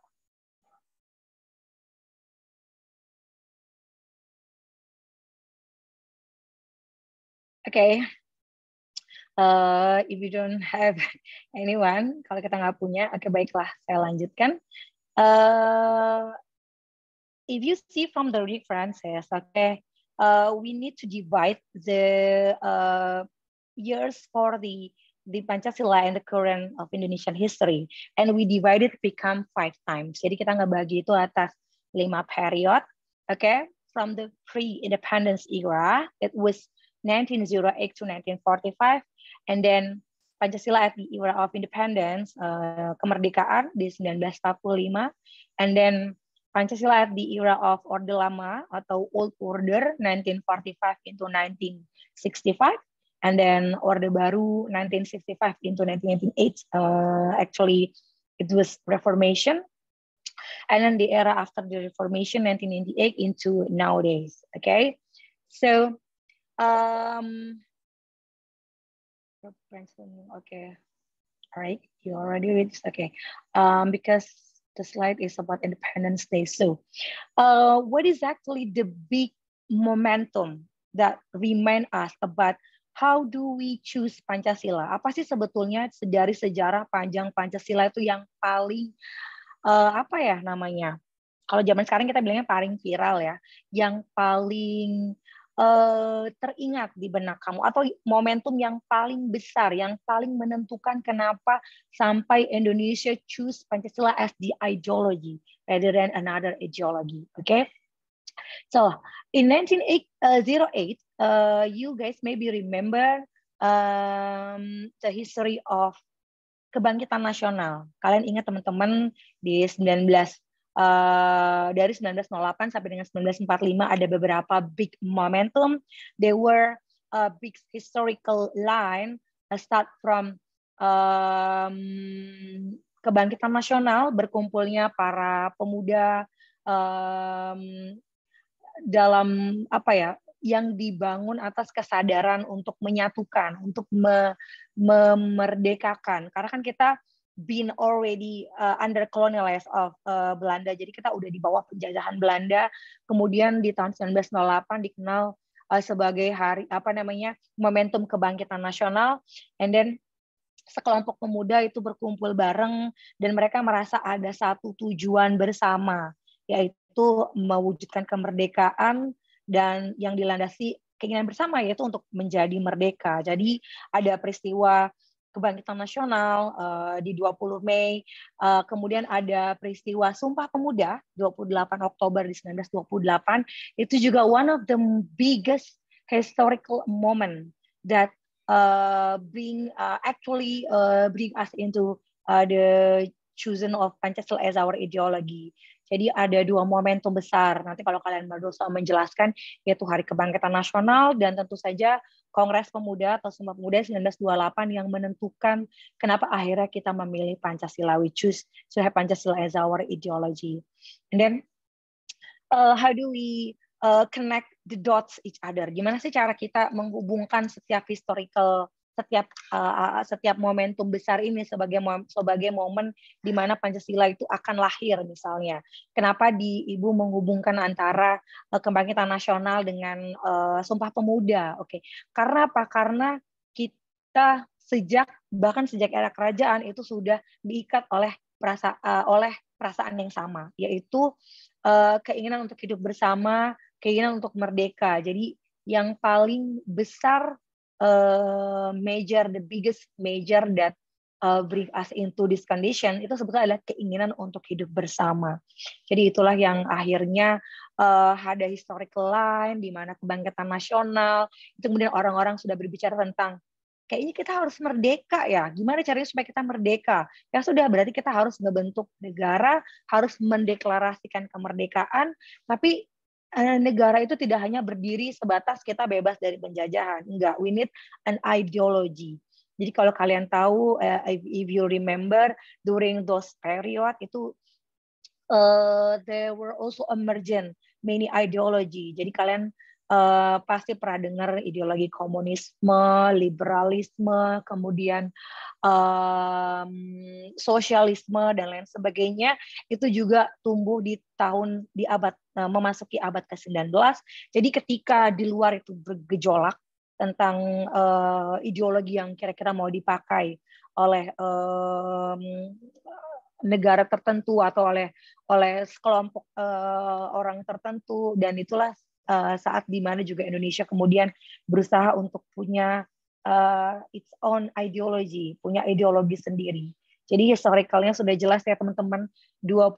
Oke, okay uh, if you don't have (laughs) anyone, kalau kita nggak punya, oke okay, baiklah saya lanjutkan. Uh, if you see from the references, okay, uh, eh, we need to divide the uh, years for the the Pancasila and the current of Indonesian history, and we divided become five times. Jadi kita nggak bagi itu atas lima period, oke? Okay? From the pre-independence era, it was 1908 to 1945, And then Pancasila at the era of independence, uh, kemerdekaan di 1945, and then Pancasila at the era of Orde Lama atau Old Order 1945 into 1965, and then Orde Baru 1965 into 1988. Uh, eh, actually, it was Reformation, and then the era after the Reformation 1998 into nowadays. Okay, so um, brainstorming. Okay. All right. You already read, Okay. Um, because the slide is about Independence Day. So uh, what is actually the big momentum that remind us about how do we choose Pancasila? Apa sih sebetulnya dari sejarah panjang Pancasila itu yang paling uh, apa ya namanya? Kalau zaman sekarang kita bilangnya paling viral ya, yang paling uh, teringat di benak kamu atau momentum yang paling besar yang paling menentukan kenapa sampai Indonesia choose Pancasila as the ideology rather than another ideology okay so in 1908 uh, you guys maybe remember um, the history of kebangkitan nasional kalian ingat teman-teman di 19 uh, dari 1908 sampai dengan 1945 ada beberapa big momentum. There were a big historical line start from um, kebangkitan nasional berkumpulnya para pemuda um, dalam apa ya yang dibangun atas kesadaran untuk menyatukan, untuk me memerdekakan. Karena kan kita been already uh, under colonialized of uh, Belanda. Jadi kita udah di bawah penjajahan Belanda. Kemudian di tahun 1908 dikenal uh, sebagai hari apa namanya momentum kebangkitan nasional. And then sekelompok pemuda itu berkumpul bareng dan mereka merasa ada satu tujuan bersama yaitu mewujudkan kemerdekaan dan yang dilandasi keinginan bersama yaitu untuk menjadi merdeka. Jadi ada peristiwa Kebangkitan Nasional uh, di 20 Mei, uh, kemudian ada peristiwa Sumpah Pemuda 28 Oktober di 1928, itu juga one of the biggest historical moment that uh, bring uh, actually uh, bring us into uh, the chosen of Pancasila as our ideology. Jadi ada dua momentum besar. Nanti kalau kalian berusaha menjelaskan yaitu Hari Kebangkitan Nasional dan tentu saja Kongres Pemuda atau Sumpah Pemuda 1928 yang menentukan kenapa akhirnya kita memilih Pancasila we choose to have Pancasila as our ideology. And then uh, how do we uh, connect the dots each other? Gimana sih cara kita menghubungkan setiap historical setiap uh, setiap momentum besar ini sebagai sebagai momen di mana Pancasila itu akan lahir misalnya. Kenapa di Ibu menghubungkan antara uh, kebangkitan nasional dengan uh, Sumpah Pemuda? Oke. Okay. Karena apa? Karena kita sejak bahkan sejak era kerajaan itu sudah diikat oleh perasa uh, oleh perasaan yang sama yaitu uh, keinginan untuk hidup bersama, keinginan untuk merdeka. Jadi yang paling besar Eh, major, the biggest major that uh, bring us into this condition itu sebetulnya adalah keinginan untuk hidup bersama. Jadi itulah yang akhirnya uh, ada historical line di mana kebangkitan nasional itu kemudian orang-orang sudah berbicara tentang kayaknya kita harus merdeka ya. Gimana caranya supaya kita merdeka? Ya sudah berarti kita harus ngebentuk negara, harus mendeklarasikan kemerdekaan, tapi Eh, negara itu tidak hanya berdiri sebatas kita bebas dari penjajahan. Enggak, we need an ideology. Jadi kalau kalian tahu, eh, if you remember, during those period itu uh, there were also emergent many ideology. Jadi kalian uh, pasti pernah dengar ideologi komunisme, liberalisme, kemudian um, sosialisme dan lain sebagainya itu juga tumbuh di tahun di abad Eh, memasuki abad ke-19. Jadi ketika di luar itu bergejolak tentang uh, ideologi yang kira-kira mau dipakai oleh um, negara tertentu atau oleh oleh sekelompok uh, orang tertentu dan itulah uh, saat mana juga Indonesia kemudian berusaha untuk punya uh, its own ideology punya ideologi sendiri jadi historicalnya sudah jelas ya teman-teman 20 uh,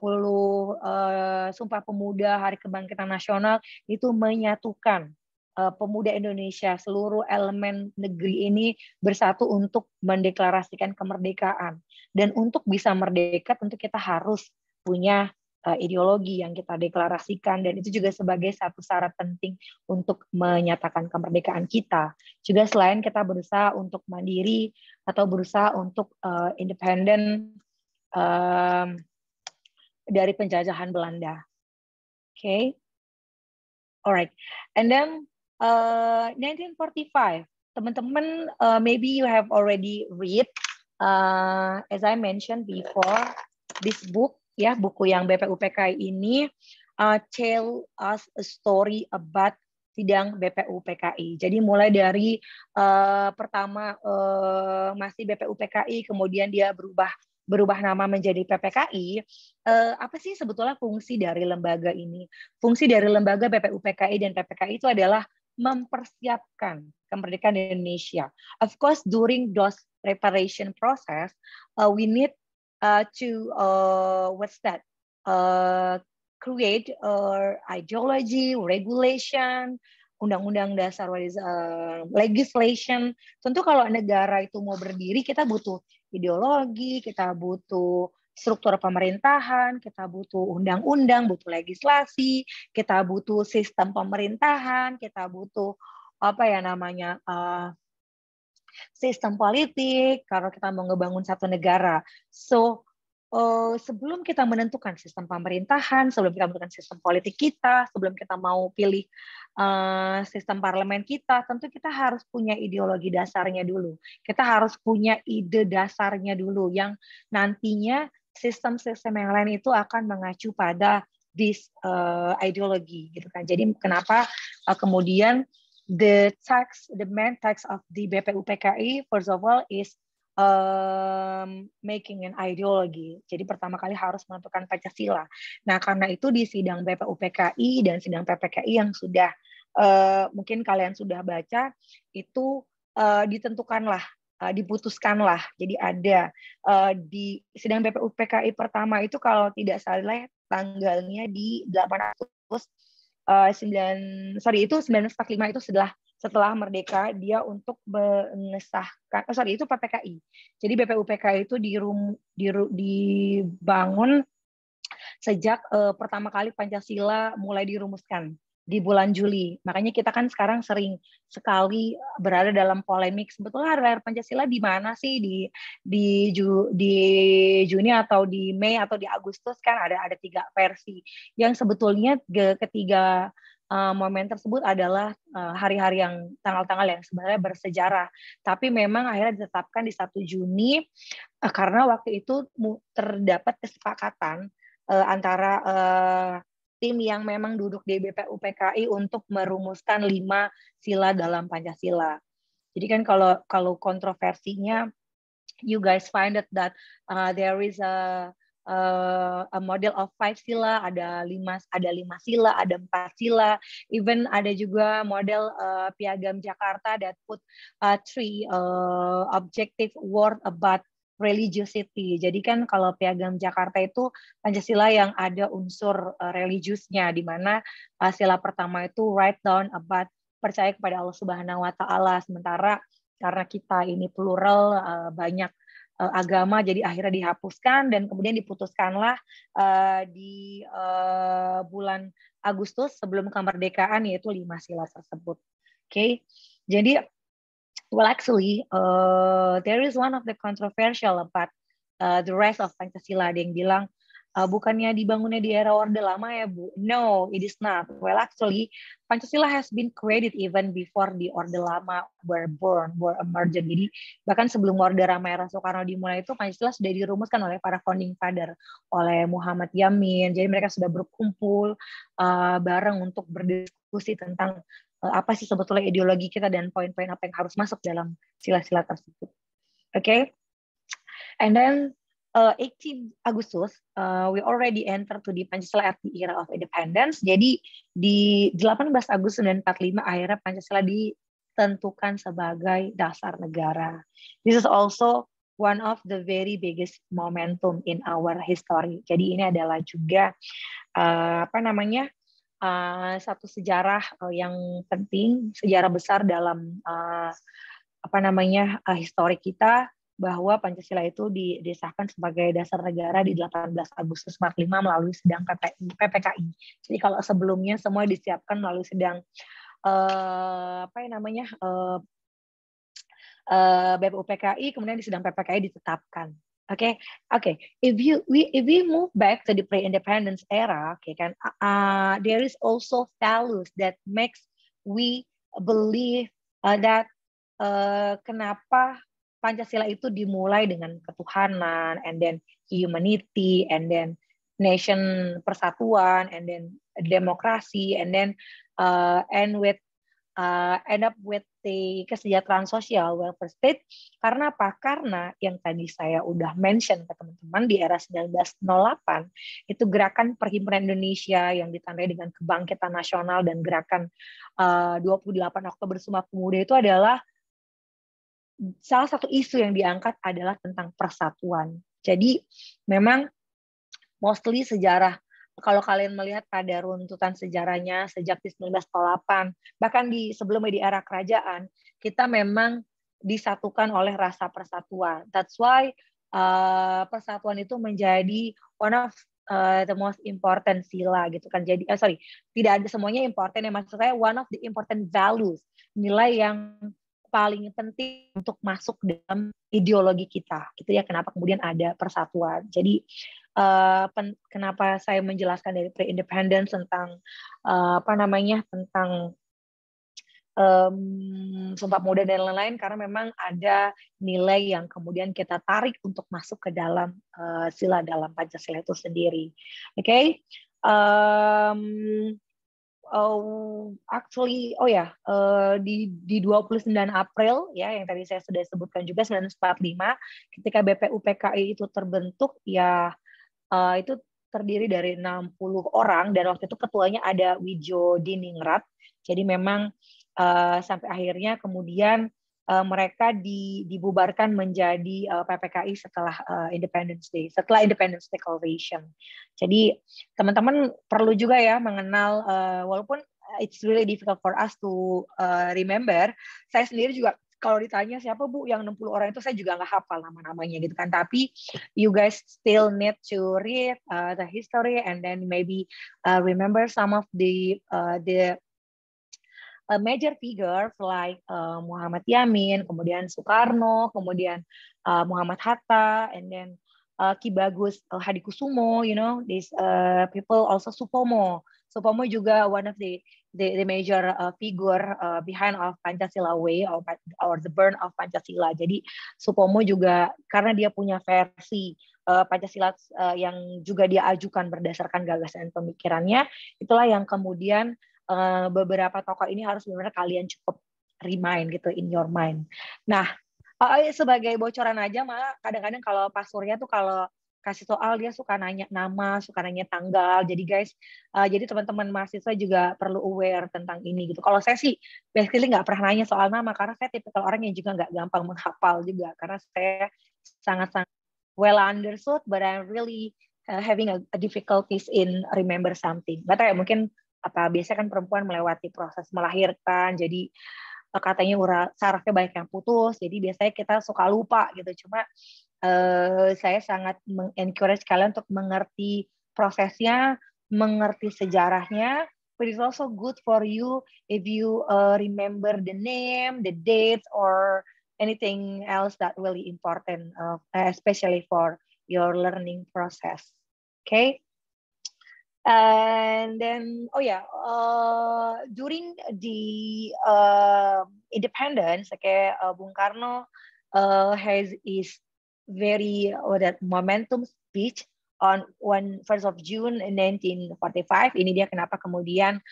eh, Sumpah Pemuda Hari Kebangkitan Nasional itu menyatukan uh, pemuda Indonesia seluruh elemen negeri ini bersatu untuk mendeklarasikan kemerdekaan dan untuk bisa merdeka tentu kita harus punya Eh, ideologi yang kita deklarasikan dan itu juga sebagai satu syarat penting untuk menyatakan kemerdekaan kita. Juga selain kita berusaha untuk mandiri atau berusaha untuk uh, independen uh, dari penjajahan Belanda. Oke, okay. alright, and then uh, eh, 1945. Teman-teman, uh, maybe you have already read, uh, as I mentioned before, this book ya buku yang BPUPKI ini uh, Tell Us a Story About Sidang BPUPKI. Jadi mulai dari uh, pertama uh, masih BPUPKI, kemudian dia berubah berubah nama menjadi PPKI, Uh, apa sih sebetulnya fungsi dari lembaga ini? Fungsi dari lembaga BPUPKI dan PPKI itu adalah mempersiapkan kemerdekaan Indonesia. Of course, during those preparation process, uh, we need uh, to uh, what's that? Uh, create uh, ideology, regulation, undang-undang dasar uh, legislation. Tentu kalau negara itu mau berdiri kita butuh ideologi, kita butuh struktur pemerintahan, kita butuh undang-undang, butuh legislasi, kita butuh sistem pemerintahan, kita butuh apa ya namanya uh, sistem politik, kalau kita mau ngebangun satu negara. So uh, sebelum kita menentukan sistem pemerintahan, sebelum kita menentukan sistem politik kita, sebelum kita mau pilih uh, sistem parlemen kita, tentu kita harus punya ideologi dasarnya dulu. Kita harus punya ide dasarnya dulu yang nantinya sistem-sistem yang lain itu akan mengacu pada this uh, ideologi gitu kan. Jadi kenapa uh, kemudian the tax, the main tax of the BPUPKI, first of all, is um, making an ideology. Jadi pertama kali harus menentukan Pancasila. Nah, karena itu di sidang BPUPKI dan sidang PPKI yang sudah uh, mungkin kalian sudah baca itu uh, ditentukanlah eh, diputuskanlah. Jadi ada di sidang BPUPKI pertama itu kalau tidak salah tanggalnya di 8 Agustus Eh, sembilan uh, sorry itu 1945 itu setelah setelah merdeka dia untuk mengesahkan oh sorry itu PPKI. Jadi BPUPK itu dirum, di dibangun sejak uh, pertama kali Pancasila mulai dirumuskan di bulan Juli. Makanya kita kan sekarang sering sekali berada dalam polemik sebetulnya hari lahir Pancasila di mana sih di di Ju, di Juni atau di Mei atau di Agustus kan ada ada tiga versi yang sebetulnya ketiga uh, momen tersebut adalah eh, hari-hari uh, yang tanggal-tanggal yang sebenarnya bersejarah. Tapi memang akhirnya ditetapkan di 1 Juni uh, karena waktu itu terdapat kesepakatan uh, antara uh, tim yang memang duduk di BPUPKI untuk merumuskan lima sila dalam Pancasila. Jadi kan kalau kalau kontroversinya, you guys find it that uh, there is a Uh, a model of five sila, ada lima, ada lima sila, ada empat sila. Even ada juga model uh, Piagam Jakarta that put uh, three uh, objective word about religiosity. Jadi kan kalau piagam Jakarta itu Pancasila yang ada unsur eh, religiusnya di mana eh, sila pertama itu write down about percaya kepada Allah Subhanahu wa taala sementara karena kita ini plural eh, banyak agama jadi akhirnya dihapuskan dan kemudian diputuskanlah di bulan Agustus sebelum kemerdekaan yaitu lima sila tersebut. Oke. Okay? Jadi Well, actually, uh, there is one of the controversial about uh, the rest of Pancasila. Ada yang bilang, uh, bukannya dibangunnya di era Orde Lama ya, Bu? No, it is not. Well, actually, Pancasila has been created even before the Orde Lama were born, were emerged. Jadi, bahkan sebelum Orde Lama era Soekarno dimulai itu, Pancasila sudah dirumuskan oleh para founding father, oleh Muhammad Yamin. Jadi, mereka sudah berkumpul uh, bareng untuk berdiskusi tentang Eh, apa sih sebetulnya ideologi kita dan poin-poin apa yang harus masuk dalam sila-sila tersebut. Oke, okay? and then uh, eh, 18 Agustus uh, we already enter to the Pancasila at the era of independence. Jadi di 18 Agustus 1945 akhirnya Pancasila ditentukan sebagai dasar negara. This is also one of the very biggest momentum in our history. Jadi ini adalah juga uh, apa namanya uh, satu sejarah uh, yang penting, sejarah besar dalam uh, apa namanya uh, histori kita bahwa Pancasila itu disahkan sebagai dasar negara di 18 Agustus 45 melalui sedang PPKI. Jadi kalau sebelumnya semua disiapkan melalui sedang eh, apa yang namanya eh, BPUPKI kemudian di sidang PPKI ditetapkan. Okay, okay. If you we if we move back to the pre-independence era, okay, kan? uh, there is also values that makes we believe uh, that uh, kenapa Pancasila itu dimulai dengan ketuhanan, and then humanity, and then nation persatuan, and then demokrasi, and then uh, and with uh, end up with the kesejahteraan sosial welfare state karena apa? Karena yang tadi saya udah mention ke teman-teman di era 1908 itu gerakan perhimpunan Indonesia yang ditandai dengan kebangkitan nasional dan gerakan uh, 28 Oktober Sumpah Pemuda itu adalah salah satu isu yang diangkat adalah tentang persatuan. Jadi memang mostly sejarah kalau kalian melihat pada runtutan sejarahnya sejak di 1908, bahkan di sebelumnya di era kerajaan, kita memang disatukan oleh rasa persatuan. That's why uh, persatuan itu menjadi one of uh, the most important sila gitu kan. Jadi uh, sorry, tidak ada semuanya important ya maksud saya one of the important values, nilai yang paling penting untuk masuk dalam ideologi kita gitu ya kenapa kemudian ada persatuan jadi uh, pen, kenapa saya menjelaskan dari pre-independence tentang uh, apa namanya tentang um, sumpah muda dan lain-lain karena memang ada nilai yang kemudian kita tarik untuk masuk ke dalam uh, sila dalam pancasila itu sendiri oke okay? um, uh, actually oh ya yeah, uh, di di 29 April ya yang tadi saya sudah sebutkan juga 1945 ketika BPUPKI itu terbentuk ya uh, itu terdiri dari 60 orang dan waktu itu ketuanya ada Wijo Diningrat. Jadi memang uh, sampai akhirnya kemudian uh, mereka di, dibubarkan menjadi uh, eh, PPKI setelah uh, Independence Day, setelah Independence Declaration. Jadi teman-teman perlu juga ya mengenal uh, walaupun it's really difficult for us to uh, remember. Saya sendiri juga kalau ditanya siapa bu yang 60 orang itu saya juga nggak hafal nama-namanya gitu kan tapi you guys still need to read uh, the history and then maybe uh, remember some of the uh, the a major figure like uh, Muhammad Yamin, kemudian Soekarno, kemudian uh, Muhammad Hatta, and then uh, Ki Bagus uh, Hadi Kusumo, you know, these uh, people also Supomo. Supomo juga one of the the, the major uh, figure uh, behind of Pancasila way or, or the burn of Pancasila. Jadi Supomo juga karena dia punya versi uh, Pancasila uh, yang juga dia ajukan berdasarkan gagasan pemikirannya, itulah yang kemudian Eh, beberapa tokoh ini harus benar-benar kalian cukup remind gitu in your mind. Nah, uh, sebagai bocoran aja malah kadang-kadang kalau pasurnya tuh kalau kasih soal dia suka nanya nama, suka nanya tanggal. Jadi guys, uh, jadi teman-teman mahasiswa juga perlu aware tentang ini gitu. Kalau saya sih basically nggak pernah nanya soal nama karena saya tipikal orang yang juga nggak gampang menghafal juga karena saya sangat-sangat well understood, but I'm really uh, having a, a difficulties in remember something. Gak ya mungkin apa biasanya kan perempuan melewati proses melahirkan jadi eh, katanya ura sarafnya banyak yang putus jadi biasanya kita suka lupa gitu cuma eh, saya sangat encourage kalian untuk mengerti prosesnya mengerti sejarahnya but it's also good for you if you uh, remember the name the date or anything else that really important uh, especially for your learning process okay and then oh yeah ya, uh, during the uh, independence okay uh, bung karno uh, has his very oh, that momentum speech on one first of June 1945 ini dia kenapa kemudian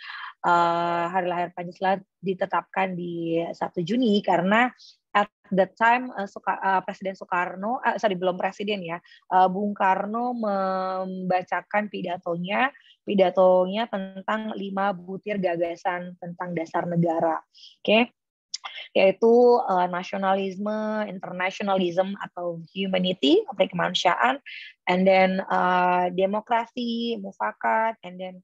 uh, hari lahir Pancasila ditetapkan di 1 Juni karena at the time uh, Soka, uh, Presiden Soekarno, uh, sorry belum Presiden ya, uh, Bung Karno membacakan pidatonya, pidatonya tentang lima butir gagasan tentang dasar negara, oke? Okay? yaitu uh, nasionalisme, internasionalisme atau humanity, ya, kemanusiaan, and then uh, demokrasi, mufakat, and then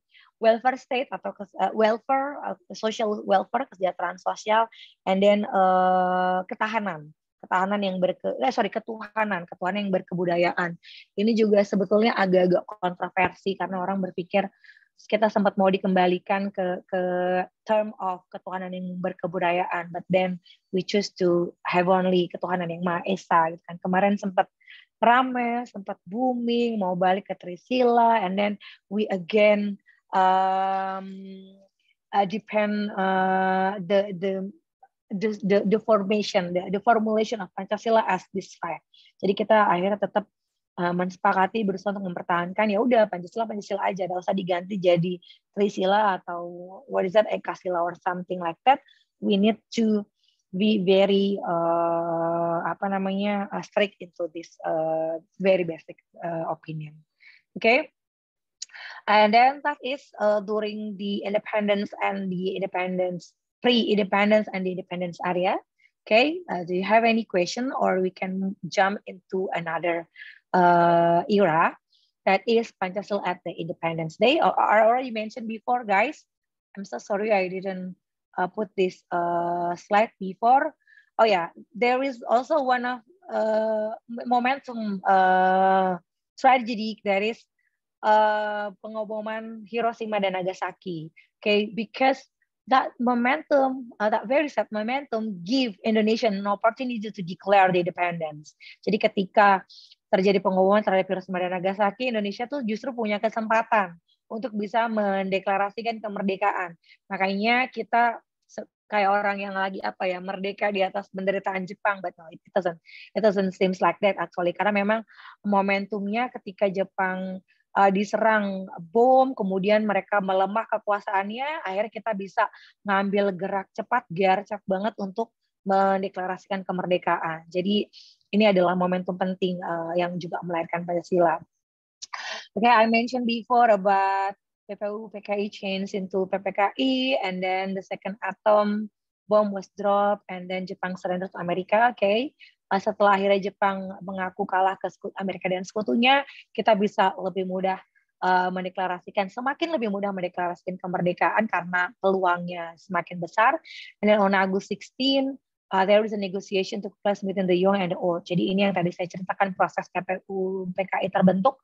welfare state atau uh, welfare uh, social welfare kesejahteraan sosial and then uh, ketahanan ketahanan yang berke eh, sorry ketuhanan ketuhanan yang berkebudayaan ini juga sebetulnya agak-agak kontroversi karena orang berpikir kita sempat mau dikembalikan ke ke term of ketuhanan yang berkebudayaan but then we choose to have only ketuhanan yang maha esa gitu kan kemarin sempat rame sempat booming mau balik ke Trisila and then we again um, uh, depend uh, the, the the the the formation the, the formulation of pancasila as this fact. Jadi kita akhirnya tetap uh, mensepakati berusaha untuk mempertahankan ya udah pancasila pancasila aja, tidak usah diganti jadi trisila atau what is that ekasila or something like that. We need to be very uh, apa namanya uh, strict into this uh, very basic uh, opinion. Oke. Okay? And then that is uh, during the independence and the independence, pre-independence and the independence area. Okay, uh, do you have any question or we can jump into another uh, era that is Pancasila at the Independence Day. Uh, I already mentioned before, guys. I'm so sorry I didn't uh, put this uh, slide before. Oh yeah, there is also one of uh, momentum uh, strategy that is Eh, pengoboman Hiroshima dan Nagasaki. Okay, because that momentum, uh, that very sad momentum, give Indonesia an opportunity to declare the independence. Jadi ketika terjadi pengoboman terhadap Hiroshima dan Nagasaki, Indonesia tuh justru punya kesempatan untuk bisa mendeklarasikan kemerdekaan. Makanya kita kayak orang yang lagi apa ya merdeka di atas penderitaan Jepang, but no, it doesn't, it doesn't seems like that actually. Karena memang momentumnya ketika Jepang uh, diserang bom, kemudian mereka melemah kekuasaannya, akhirnya kita bisa ngambil gerak cepat, gercep banget untuk mendeklarasikan kemerdekaan. Jadi ini adalah momentum penting uh, yang juga melahirkan Pancasila. Okay, I mentioned before about PPU PKI change into PPKI, and then the second atom bomb was dropped, and then Jepang surrender to Oke, Okay, setelah akhirnya Jepang mengaku kalah ke Amerika dan sekutunya, kita bisa lebih mudah uh, mendeklarasikan semakin lebih mudah mendeklarasikan kemerdekaan karena peluangnya semakin besar. dan on August 16, uh, there is a negotiation to place between the young and the old. Jadi ini yang tadi saya ceritakan proses KPU PKI terbentuk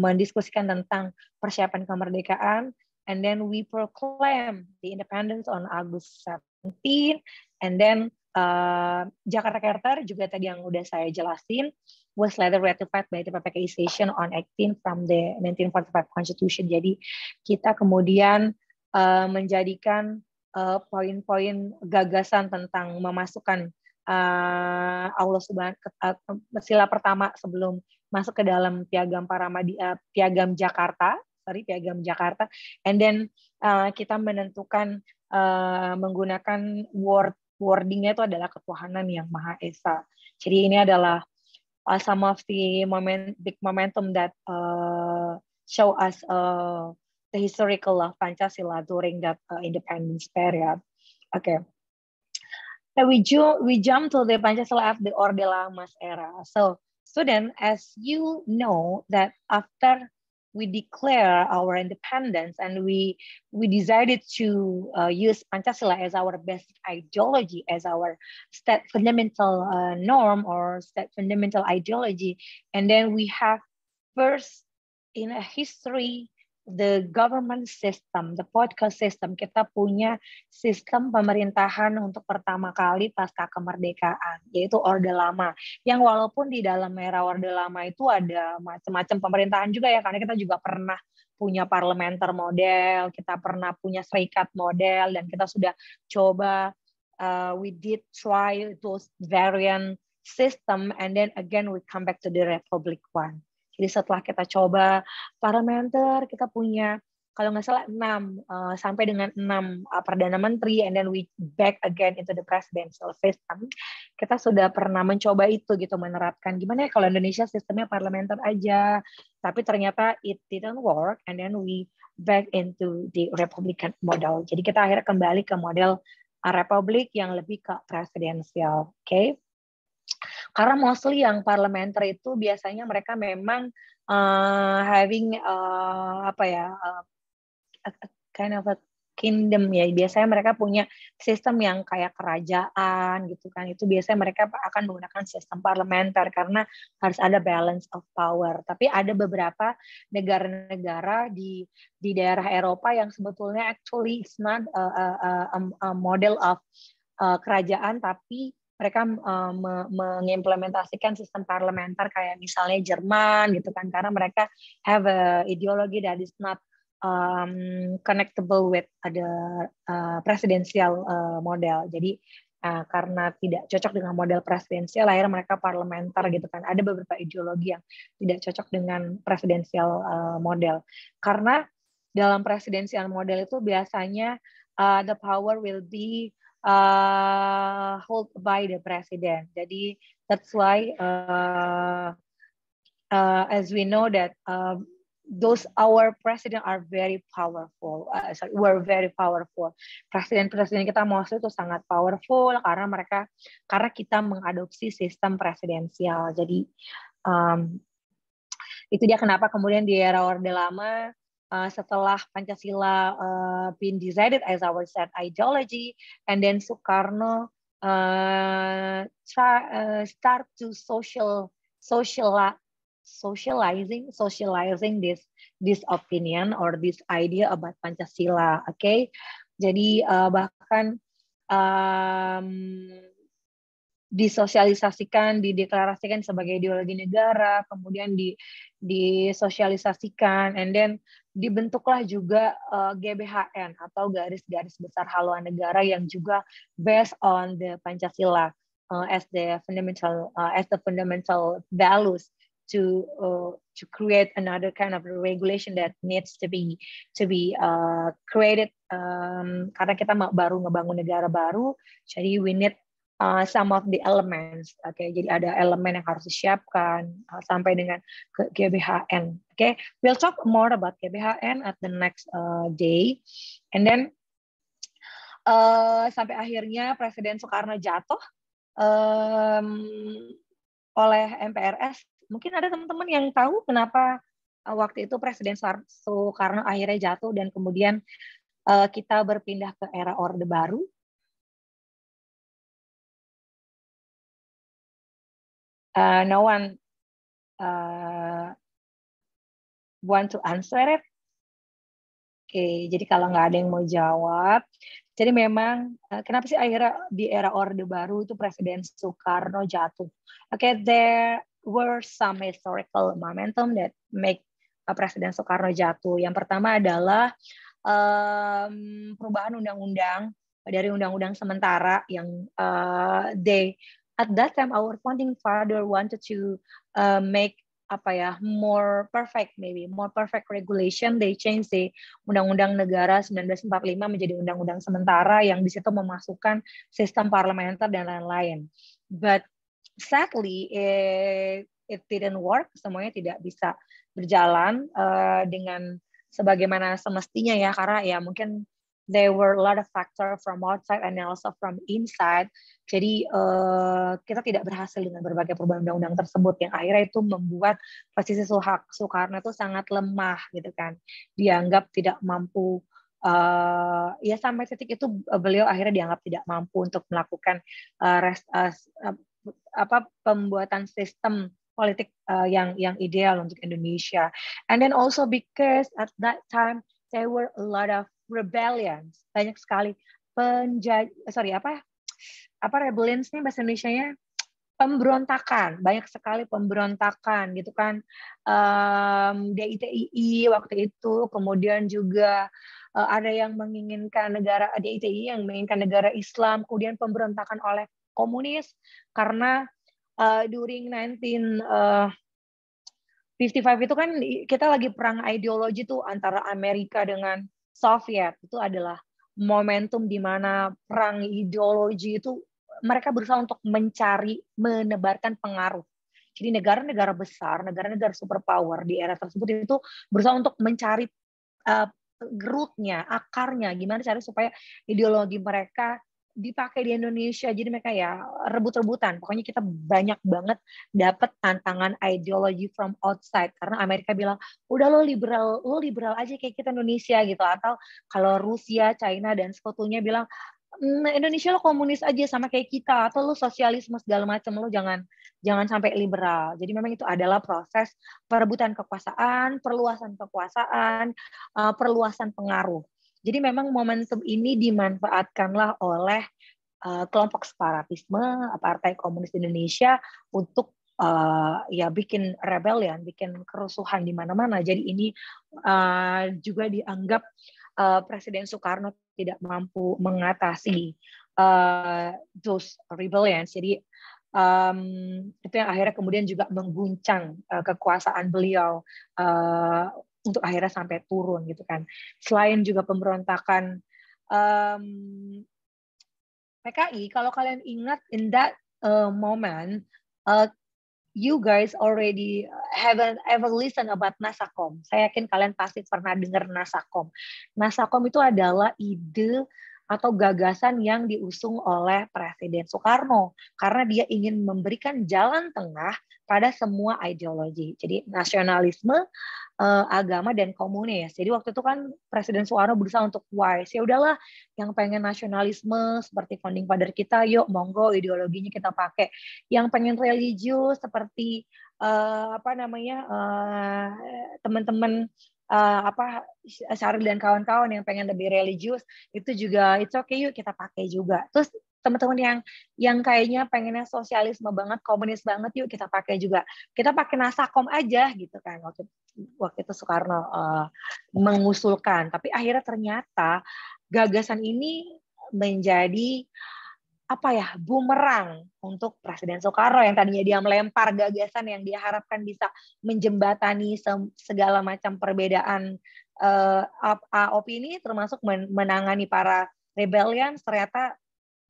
mendiskusikan tentang persiapan kemerdekaan. And then we proclaim the independence on August 17. And then Eh, Jakarta Carter juga tadi yang udah saya jelasin was later ratified by the PPKI e Session on 18 from the 1945 Constitution. Jadi kita kemudian uh, menjadikan uh, poin-poin gagasan tentang memasukkan uh, Allah Subhanahu uh, sila pertama sebelum masuk ke dalam piagam Paramadi uh, piagam Jakarta, sorry piagam Jakarta, and then uh, kita menentukan uh, menggunakan word wordingnya itu adalah ketuhanan yang maha esa. Jadi ini adalah uh, some of the moment, big momentum that uh, show us uh, the historical of Pancasila during that uh, independence period. Okay. So we, ju we jump to the Pancasila of the Orde Lama era. So student, as you know that after we declare our independence and we we decided to uh, use Pancasila as our basic ideology, as our state fundamental uh, norm or state fundamental ideology, and then we have first in a history the government system, the political system. Kita punya sistem pemerintahan untuk pertama kali pasca kemerdekaan, yaitu Orde Lama. Yang walaupun di dalam era Orde Lama itu ada macam-macam pemerintahan juga ya, karena kita juga pernah punya parlementer model, kita pernah punya serikat model, dan kita sudah coba, uh, we did try those variant system, and then again we come back to the Republic one. Jadi setelah kita coba parlementer, kita punya kalau nggak salah 6 uh, eh, sampai dengan 6 uh, eh, perdana menteri and then we back again into the presidential system. Kita sudah pernah mencoba itu gitu menerapkan gimana ya kalau Indonesia sistemnya parlementer aja, tapi ternyata it didn't work and then we back into the republican model. Jadi kita akhirnya kembali ke model eh, republik yang lebih ke presidensial, oke? Okay? Karena mostly yang parlementer itu biasanya mereka memang uh, having uh, apa ya uh, a, kind of a kingdom ya biasanya mereka punya sistem yang kayak kerajaan gitu kan itu biasanya mereka akan menggunakan sistem parlementer karena harus ada balance of power tapi ada beberapa negara-negara di di daerah Eropa yang sebetulnya actually it's not a, a, a, a model of uh, kerajaan tapi mereka uh, me mengimplementasikan sistem parlementer kayak misalnya Jerman gitu kan karena mereka have a ideology that is not um, connectable with ada uh, eh, presidensial uh, eh, model jadi uh, karena tidak cocok dengan model presidensial akhirnya mereka parlementer gitu kan ada beberapa ideologi yang tidak cocok dengan presidensial uh, model karena dalam presidensial model itu biasanya uh, the power will be uh, hold by the president. Jadi that's why uh, uh, as we know that uh, those our president are very powerful. Uh, sorry, were very powerful. Presiden-presiden kita mostly itu sangat powerful karena mereka karena kita mengadopsi sistem presidensial. Jadi um, itu dia kenapa kemudian di era Orde Lama Eh, setelah Pancasila uh, been decided as our set ideology, and then Soekarno uh, try, uh, start to social social socializing socializing this this opinion or this idea about Pancasila, oke? Okay? Jadi uh, bahkan um, disosialisasikan, dideklarasikan sebagai ideologi negara, kemudian di disosialisasikan, and then dibentuklah juga uh, eh, GBHN atau garis-garis besar haluan negara yang juga based on the Pancasila uh, as the fundamental uh, as the fundamental values to uh, to create another kind of regulation that needs to be to be uh, created um, karena kita baru ngebangun negara baru, jadi we need uh, some of the elements. Oke, okay? jadi ada elemen yang harus disiapkan uh, sampai dengan ke GBHN. Oke, okay? we'll talk more about GBHN at the next uh, day, and then uh, sampai akhirnya Presiden Soekarno jatuh um, oleh MPRS. Mungkin ada teman-teman yang tahu kenapa uh, waktu itu Presiden Soekarno akhirnya jatuh dan kemudian uh, kita berpindah ke era Orde Baru uh, no one uh, want to answer it. Oke, okay, jadi kalau nggak ada yang mau jawab, jadi memang uh, kenapa sih akhirnya di era Orde Baru itu Presiden Soekarno jatuh? Oke, okay, there were some historical momentum that make uh, Presiden Soekarno jatuh. Yang pertama adalah um, perubahan undang-undang dari undang-undang sementara yang uh, they at that time our founding father wanted to uh, make apa ya more perfect maybe more perfect regulation they change the undang-undang negara 1945 menjadi undang-undang sementara yang di situ memasukkan sistem parlementer dan lain-lain but sadly it, eh, it didn't work semuanya tidak bisa berjalan uh, dengan sebagaimana semestinya ya karena ya mungkin there were a lot of factor from outside and also from inside. Jadi uh, kita tidak berhasil dengan berbagai perubahan undang-undang tersebut yang akhirnya itu membuat posisi Soekarno itu sangat lemah gitu kan. Dianggap tidak mampu uh, ya sampai titik itu eh, beliau akhirnya dianggap tidak mampu untuk melakukan uh, rest, uh, apa pembuatan sistem politik uh, yang yang ideal untuk Indonesia. And then also because at that time there were a lot of rebellion banyak sekali penjaj sorry apa apa rebellions nih bahasa Indonesia-nya pemberontakan banyak sekali pemberontakan gitu kan um, DITII waktu itu kemudian juga uh, ada yang menginginkan negara Iti yang menginginkan negara Islam kemudian pemberontakan oleh komunis karena uh, during 19 uh, 55 itu kan kita lagi perang ideologi tuh antara Amerika dengan Soviet itu adalah momentum di mana perang ideologi itu mereka berusaha untuk mencari menebarkan pengaruh. Jadi negara-negara besar, negara-negara superpower di era tersebut itu berusaha untuk mencari uh, eh, gerutnya, akarnya, gimana cara supaya ideologi mereka dipakai di Indonesia. Jadi mereka ya rebut-rebutan. Pokoknya kita banyak banget dapat tantangan ideologi from outside karena Amerika bilang udah lo liberal, lo liberal aja kayak kita Indonesia gitu atau kalau Rusia, China dan sekutunya bilang hmm, Indonesia lo komunis aja sama kayak kita atau lo sosialisme segala macam lo jangan jangan sampai liberal. Jadi memang itu adalah proses perebutan kekuasaan, perluasan kekuasaan, eh, perluasan pengaruh. Jadi memang momentum ini dimanfaatkanlah oleh uh, kelompok separatisme, Partai Komunis Indonesia untuk uh, ya bikin rebellion, bikin kerusuhan di mana-mana. Jadi ini uh, juga dianggap uh, Presiden Soekarno tidak mampu mengatasi uh, those rebellions. Jadi um, itu yang akhirnya kemudian juga mengguncang uh, kekuasaan beliau uh, untuk akhirnya sampai turun gitu kan. Selain juga pemberontakan um, PKI, kalau kalian ingat in that uh, moment, uh, you guys already haven't ever listen about Nasakom. Saya yakin kalian pasti pernah dengar Nasakom. Nasakom itu adalah ide atau gagasan yang diusung oleh Presiden Soekarno karena dia ingin memberikan jalan tengah pada semua ideologi. Jadi nasionalisme, eh, agama dan komunis. Jadi waktu itu kan Presiden Soekarno berusaha untuk wise. Ya udahlah, yang pengen nasionalisme seperti founding father kita, yuk monggo ideologinya kita pakai. Yang pengen religius seperti eh, apa namanya eh, teman-teman eh, uh, apa syahril eh, dan kawan-kawan yang pengen lebih religius itu juga it's okay yuk kita pakai juga. Terus teman-teman yang yang kayaknya pengennya sosialisme banget, komunis banget yuk kita pakai juga. Kita pakai Nasakom aja gitu kan waktu waktu itu Soekarno uh, mengusulkan, tapi akhirnya ternyata gagasan ini menjadi apa ya bumerang untuk Presiden Soekarno yang tadinya dia melempar gagasan yang diharapkan bisa menjembatani segala macam perbedaan uh, opini termasuk menangani para rebellion ternyata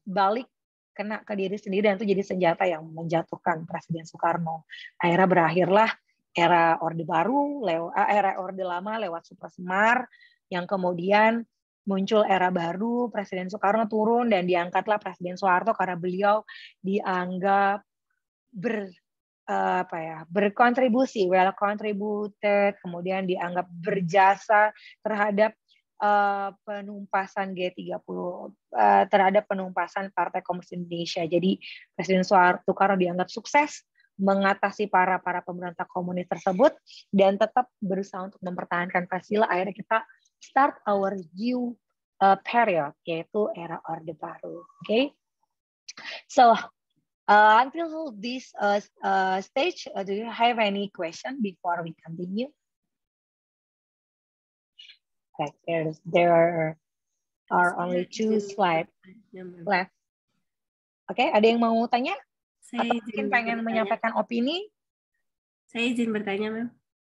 balik kena ke diri sendiri dan itu jadi senjata yang menjatuhkan Presiden Soekarno akhirnya berakhirlah era Orde Baru eh, era Orde Lama lewat Super Semar yang kemudian muncul era baru, Presiden Soekarno turun dan diangkatlah Presiden Soeharto karena beliau dianggap ber eh, apa ya berkontribusi well contributed kemudian dianggap berjasa terhadap uh, penumpasan G30 uh, eh, terhadap penumpasan Partai Komunis Indonesia jadi Presiden Soeharto karena dianggap sukses mengatasi para para pemberontak komunis tersebut dan tetap berusaha untuk mempertahankan Pancasila akhirnya kita start our new uh, period yaitu era Orde Baru. Oke, okay? so uh, until this uh, uh, stage, uh, do you have any question before we continue? okay, there's there are only two slides left. Oke, okay, ada yang mau tanya? Saya Atau mungkin pengen bertanya. menyampaikan opini? Saya izin bertanya, Mem.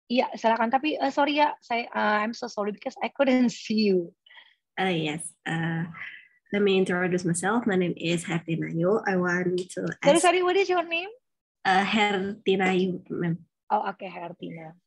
Iya, silakan. Tapi uh, sorry ya, saya uh, I'm so sorry because I couldn't see you. Uh, yes. Uh, let me introduce myself. My name is Hertinayu. I want to ask... Sorry, sorry. What is your name? Uh, Hertinayu, ma'am. Oh, oke. Okay, Hertina.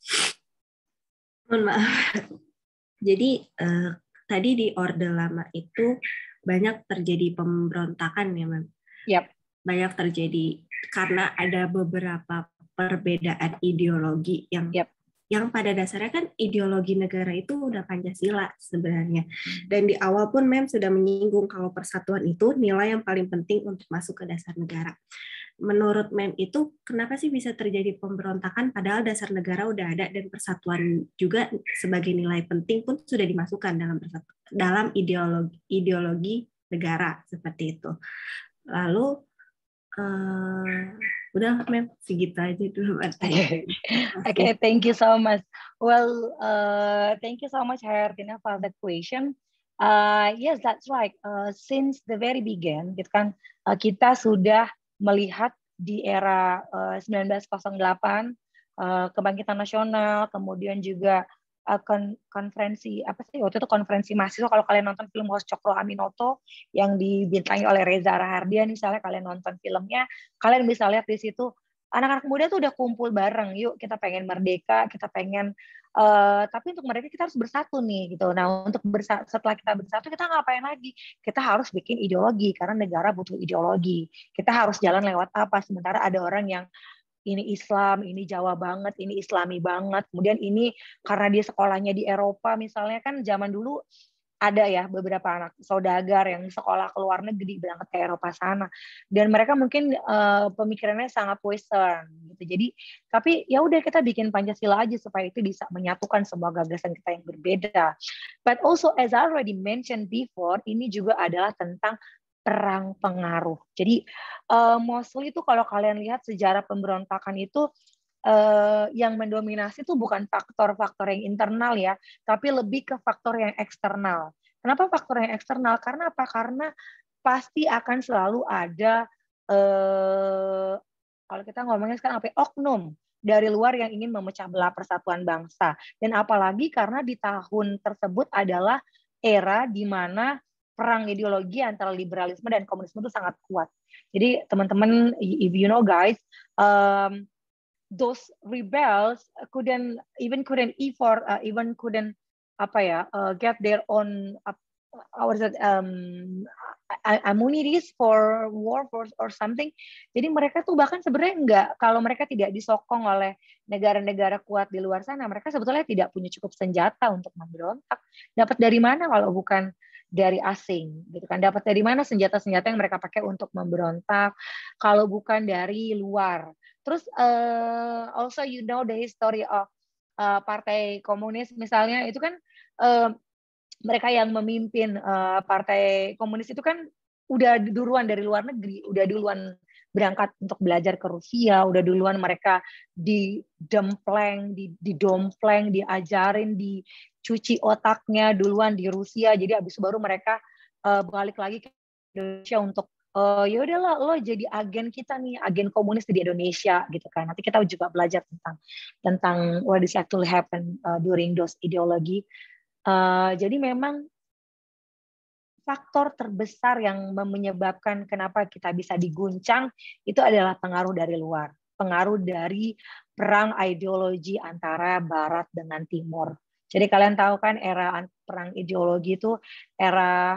Mohon maaf. (laughs) Jadi, uh, tadi di orde lama itu banyak terjadi pemberontakan ya, ma'am? Yap. Banyak terjadi karena ada beberapa perbedaan ideologi yang yep yang pada dasarnya kan ideologi negara itu udah Pancasila sebenarnya. Dan di awal pun Mem sudah menyinggung kalau persatuan itu nilai yang paling penting untuk masuk ke dasar negara. Menurut Mem itu kenapa sih bisa terjadi pemberontakan padahal dasar negara udah ada dan persatuan juga sebagai nilai penting pun sudah dimasukkan dalam dalam ideologi ideologi negara seperti itu. Lalu eh, udah men segitu aja dulu (laughs) Oke, okay. thank you so much. Well, uh, thank you so much Hayartina for the question. Uh, yes, that's right. Uh, since the very begin, gitu kan, uh, kita sudah melihat di era uh, 1908 uh, kebangkitan nasional, kemudian juga Eh, kon konferensi apa sih waktu itu konferensi mahasiswa kalau kalian nonton film Host Cokro Aminoto yang dibintangi oleh Reza Rahardian misalnya kalian nonton filmnya kalian bisa lihat di situ anak-anak muda tuh udah kumpul bareng yuk kita pengen merdeka kita pengen uh, tapi untuk mereka kita harus bersatu nih gitu nah untuk bersa setelah kita bersatu kita ngapain lagi kita harus bikin ideologi karena negara butuh ideologi kita harus jalan lewat apa sementara ada orang yang ini Islam, ini Jawa banget, ini Islami banget. Kemudian ini karena dia sekolahnya di Eropa misalnya kan zaman dulu ada ya beberapa anak saudagar yang sekolah ke luar negeri berangkat ke Eropa sana dan mereka mungkin uh, pemikirannya sangat western gitu jadi tapi ya udah kita bikin pancasila aja supaya itu bisa menyatukan semua gagasan kita yang berbeda but also as I already mentioned before ini juga adalah tentang perang pengaruh. Jadi uh, mostly itu kalau kalian lihat sejarah pemberontakan itu uh, yang mendominasi itu bukan faktor-faktor yang internal ya, tapi lebih ke faktor yang eksternal. Kenapa faktor yang eksternal? Karena apa? Karena pasti akan selalu ada uh, kalau kita ngomongnya sekarang apa? Ya? Oknum dari luar yang ingin memecah belah persatuan bangsa. Dan apalagi karena di tahun tersebut adalah era di mana perang ideologi antara liberalisme dan komunisme itu sangat kuat. Jadi teman-teman, if you know guys, um, those rebels couldn't even couldn't e for uh, even couldn't apa ya uh, get their own uh, what is it, um, amunities for war force or something. Jadi mereka tuh bahkan sebenarnya enggak kalau mereka tidak disokong oleh negara-negara kuat di luar sana, mereka sebetulnya tidak punya cukup senjata untuk memberontak. Dapat dari mana kalau bukan dari asing gitu kan dapat dari mana senjata-senjata yang mereka pakai untuk memberontak kalau bukan dari luar terus uh, also you know the history of uh, partai komunis misalnya itu kan uh, mereka yang memimpin uh, partai komunis itu kan udah duluan dari luar negeri udah duluan berangkat untuk belajar ke Rusia, udah duluan mereka didempleng, didompleng, diajarin, di cuci otaknya duluan di Rusia jadi habis baru mereka uh, balik lagi ke Indonesia untuk uh, ya udahlah lo jadi agen kita nih agen komunis di Indonesia gitu kan nanti kita juga belajar tentang tentang what is actually happen uh, during those ideologi uh, jadi memang faktor terbesar yang menyebabkan kenapa kita bisa diguncang itu adalah pengaruh dari luar pengaruh dari perang ideologi antara Barat dengan Timur jadi kalian tahu kan era perang ideologi itu era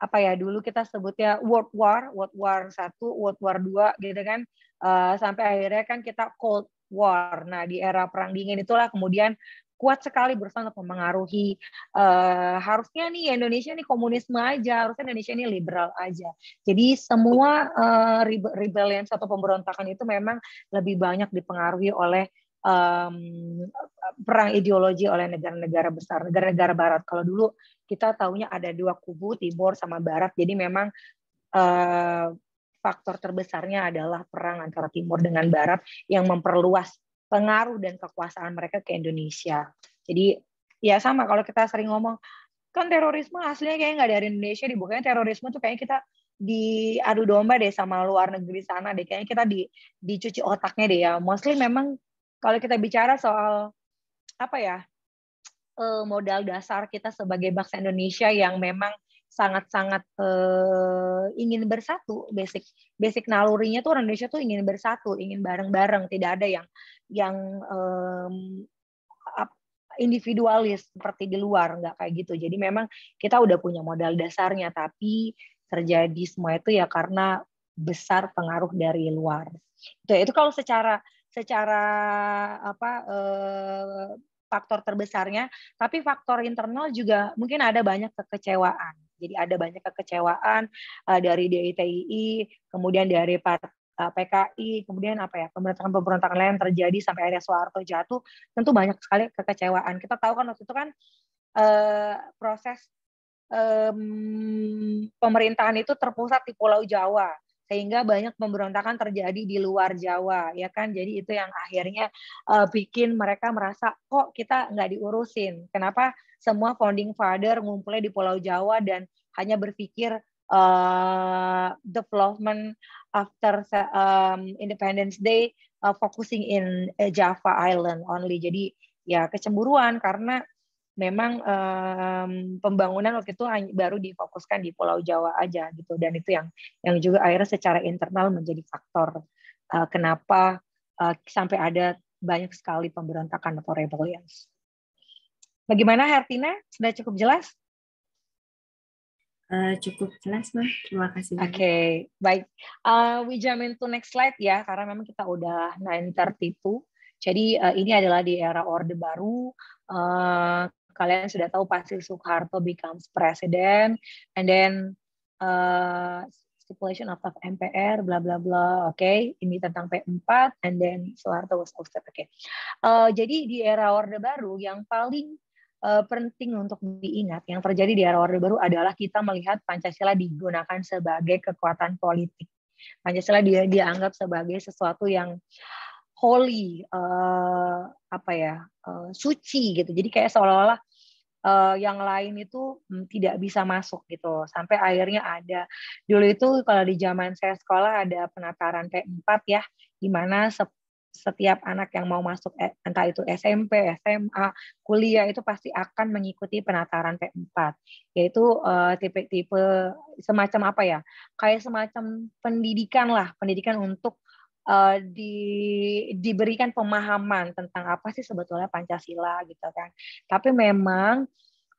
apa ya dulu kita sebutnya World War, World War satu, World War dua gitu kan. Uh, sampai akhirnya kan kita Cold War. Nah, di era perang dingin itulah kemudian kuat sekali berusaha untuk mempengaruhi uh, harusnya nih Indonesia nih komunisme aja harusnya Indonesia nih liberal aja jadi semua uh, rebellion atau pemberontakan itu memang lebih banyak dipengaruhi oleh um, perang ideologi oleh negara-negara besar, negara-negara barat. Kalau dulu kita tahunya ada dua kubu, timur sama barat. Jadi memang uh, faktor terbesarnya adalah perang antara timur dengan barat yang memperluas pengaruh dan kekuasaan mereka ke Indonesia. Jadi ya sama kalau kita sering ngomong kan terorisme aslinya kayaknya nggak dari Indonesia dibukanya terorisme tuh kayaknya kita diadu domba deh sama luar negeri sana deh kayaknya kita di dicuci otaknya deh ya mostly memang kalau kita bicara soal apa ya eh, modal dasar kita sebagai bangsa Indonesia yang memang sangat-sangat uh, ingin bersatu basic basic nalurinya tuh orang Indonesia tuh ingin bersatu ingin bareng-bareng tidak ada yang yang um, individualis seperti di luar nggak kayak gitu jadi memang kita udah punya modal dasarnya tapi terjadi semua itu ya karena besar pengaruh dari luar itu itu kalau secara secara apa eh, faktor terbesarnya, tapi faktor internal juga mungkin ada banyak kekecewaan. Jadi ada banyak kekecewaan eh, dari DITII, kemudian dari PKI, eh, kemudian apa ya pemberontakan-pemberontakan lain terjadi sampai akhirnya Soeharto jatuh. Tentu banyak sekali kekecewaan. Kita tahu kan waktu itu kan proses pemerintahan itu terpusat di Pulau Jawa sehingga banyak pemberontakan terjadi di luar Jawa ya kan jadi itu yang akhirnya uh, bikin mereka merasa kok kita nggak diurusin kenapa semua founding father ngumpulnya di Pulau Jawa dan hanya berpikir uh, development after um, Independence Day uh, focusing in Java Island only. Jadi ya kecemburuan karena memang um, pembangunan waktu itu baru difokuskan di Pulau Jawa aja gitu dan itu yang yang juga akhirnya secara internal menjadi faktor uh, kenapa uh, sampai ada banyak sekali pemberontakan atau rebellions. Bagaimana Hertina? Sudah cukup jelas? Uh, cukup jelas, Ma. Terima kasih. Oke, okay, baik. Uh, we jump into next slide ya, karena memang kita udah 9.32. Jadi uh, ini adalah di era Orde Baru. Uh, kalian sudah tahu pasti Soeharto becomes president and then uh, stipulation of, the MPR bla bla bla oke okay. ini tentang P4 and then Soeharto was ousted oke okay. uh, jadi di era Orde Baru yang paling uh, penting untuk diingat yang terjadi di era Orde Baru adalah kita melihat Pancasila digunakan sebagai kekuatan politik Pancasila dia dianggap sebagai sesuatu yang holy uh, apa ya uh, suci gitu jadi kayak seolah-olah uh, yang lain itu hmm, tidak bisa masuk gitu sampai akhirnya ada dulu itu kalau di zaman saya sekolah ada penataran P4 ya di mana se setiap anak yang mau masuk e, entah itu SMP, SMA, kuliah itu pasti akan mengikuti penataran P4 yaitu eh, tipe-tipe uh, semacam apa ya kayak semacam pendidikan lah pendidikan untuk uh, di diberikan pemahaman tentang apa sih sebetulnya Pancasila gitu kan. Tapi memang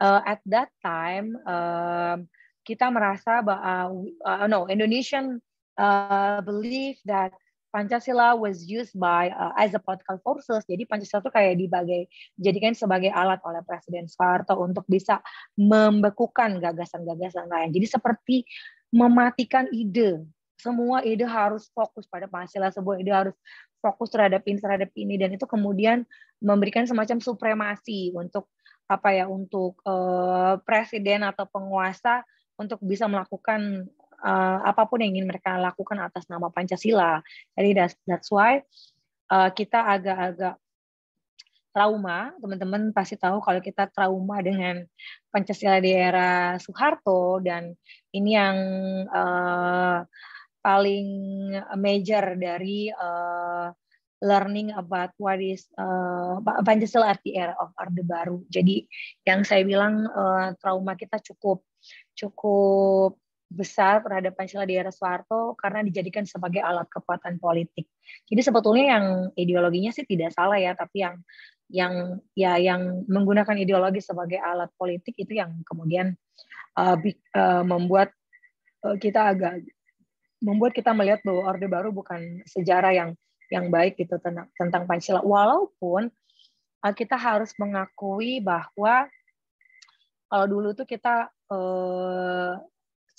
uh, at that time uh, kita merasa bahwa uh, no Indonesian uh, believe that Pancasila was used by uh, as a political forces. Jadi Pancasila itu kayak dibagai jadikan sebagai alat oleh Presiden Soeharto untuk bisa membekukan gagasan-gagasan lain. Jadi seperti mematikan ide semua ide harus fokus pada penghasilan sebuah ide harus fokus terhadap ini terhadap ini dan itu kemudian memberikan semacam supremasi untuk apa ya untuk uh, presiden atau penguasa untuk bisa melakukan uh, apapun yang ingin mereka lakukan atas nama Pancasila. Jadi that's, that's why uh, kita agak-agak trauma, teman-teman pasti tahu kalau kita trauma dengan Pancasila di era Soeharto dan ini yang uh, paling major dari uh, learning about what is uh, Pancasila at the era of Orde Baru. Jadi yang saya bilang uh, trauma kita cukup cukup besar terhadap Pancasila di era Soeharto karena dijadikan sebagai alat kekuatan politik. Jadi sebetulnya yang ideologinya sih tidak salah ya, tapi yang yang ya yang menggunakan ideologi sebagai alat politik itu yang kemudian uh, uh, membuat uh, kita agak membuat kita melihat bahwa Orde Baru bukan sejarah yang yang baik gitu tentang, tentang Pancasila. Walaupun eh, kita harus mengakui bahwa kalau dulu itu kita uh,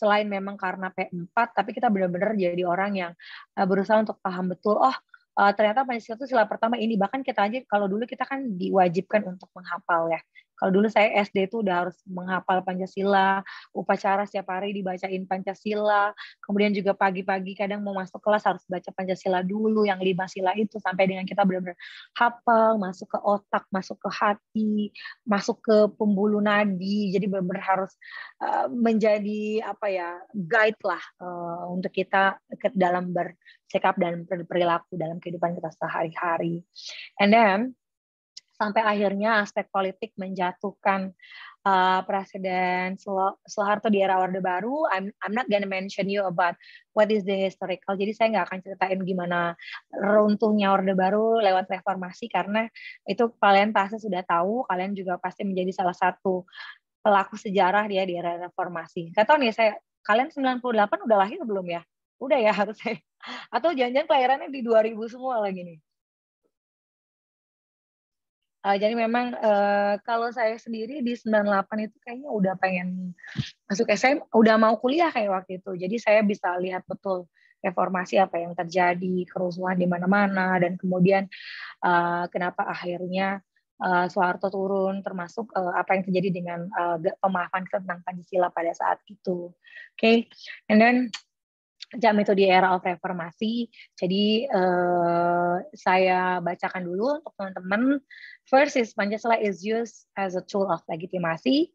selain memang karena P4, tapi kita benar-benar jadi orang yang uh, berusaha untuk paham betul, oh uh, ternyata Pancasila itu sila pertama ini. Bahkan kita aja kalau dulu kita kan diwajibkan untuk menghafal ya. Kalau dulu saya SD itu udah harus menghafal Pancasila, upacara setiap hari dibacain Pancasila, kemudian juga pagi-pagi kadang mau masuk kelas harus baca Pancasila dulu, yang lima sila itu sampai dengan kita benar-benar hafal, masuk ke otak, masuk ke hati, masuk ke pembuluh nadi, jadi benar-benar harus eh, menjadi apa ya guide lah eh, untuk kita ke dalam bersikap dan perilaku dalam kehidupan kita sehari-hari. And then sampai akhirnya aspek politik menjatuhkan uh, Presiden Soeharto di era Orde Baru. I'm, I'm not gonna mention you about what is the historical. Jadi saya nggak akan ceritain gimana runtuhnya Orde Baru lewat reformasi karena itu kalian pasti sudah tahu. Kalian juga pasti menjadi salah satu pelaku sejarah dia di era reformasi. Gak tahu nih saya kalian 98 udah lahir belum ya? Udah ya harus saya. Atau jangan-jangan kelahirannya di 2000 semua lagi nih. Uh, jadi memang uh, kalau saya sendiri di 98 itu kayaknya udah pengen masuk SM, udah mau kuliah kayak waktu itu. Jadi saya bisa lihat betul reformasi apa yang terjadi, kerusuhan di mana-mana, dan kemudian uh, kenapa akhirnya uh, Soeharto turun, termasuk uh, apa yang terjadi dengan uh, pemahaman tentang Pancasila pada saat itu. Oke, okay? and then jam itu di era of reformasi. Jadi uh, saya bacakan dulu untuk teman-teman First is Pancasila is used as a tool of legitimacy.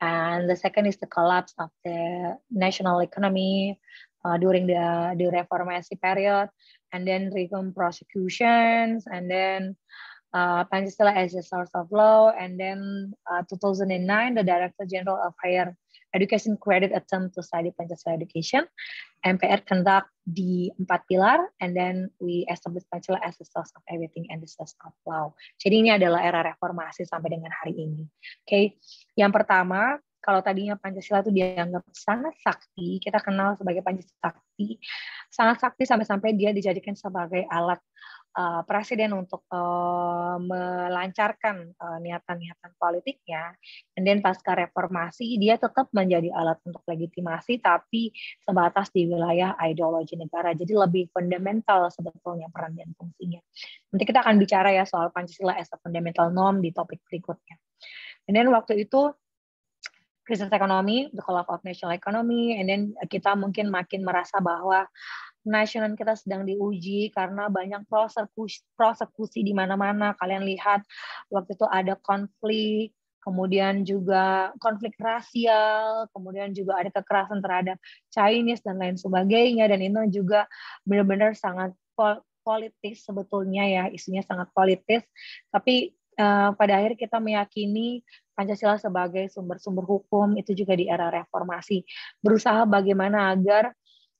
And the second is the collapse of the national economy uh, during the, the Reformation period, and then reform prosecutions, and then uh, Pancasila as a source of law, and then uh, 2009, the Director General of Higher Education Credit Attempt to Study Pancasila Education. MPR conduct di empat pilar, and then we establish Pancasila as the source of everything and the source of law. Jadi ini adalah era reformasi sampai dengan hari ini. Oke, okay. yang pertama kalau tadinya Pancasila itu dianggap sangat sakti, kita kenal sebagai Pancasila sakti, sangat sakti sampai-sampai dia dijadikan sebagai alat uh, presiden untuk uh, melancarkan uh, niatan-niatan politiknya. And then pasca reformasi dia tetap menjadi alat untuk legitimasi tapi sebatas di wilayah ideologi negara. Jadi lebih fundamental sebetulnya peran dan fungsinya. Nanti kita akan bicara ya soal Pancasila as a fundamental norm di topik berikutnya. And waktu itu krisis ekonomi, the collapse of national economy, and then kita mungkin makin merasa bahwa nasional kita sedang diuji karena banyak prosekusi, prosekusi di mana-mana. Kalian lihat waktu itu ada konflik, kemudian juga konflik rasial, kemudian juga ada kekerasan terhadap Chinese dan lain sebagainya, dan itu juga benar-benar sangat politis sebetulnya ya, isunya sangat politis, tapi Eh, pada akhir kita meyakini Pancasila sebagai sumber-sumber hukum itu juga di era reformasi berusaha bagaimana agar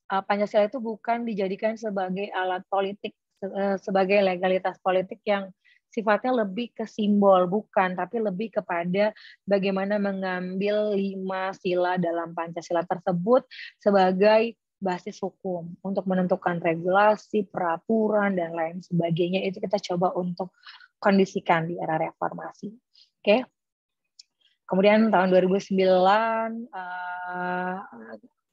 eh, Pancasila itu bukan dijadikan sebagai alat politik eh, sebagai legalitas politik yang sifatnya lebih ke simbol bukan tapi lebih kepada bagaimana mengambil lima sila dalam Pancasila tersebut sebagai basis hukum untuk menentukan regulasi, peraturan dan lain sebagainya itu kita coba untuk kondisikan di era reformasi. Oke. Okay? Kemudian tahun 2009 uh, eh,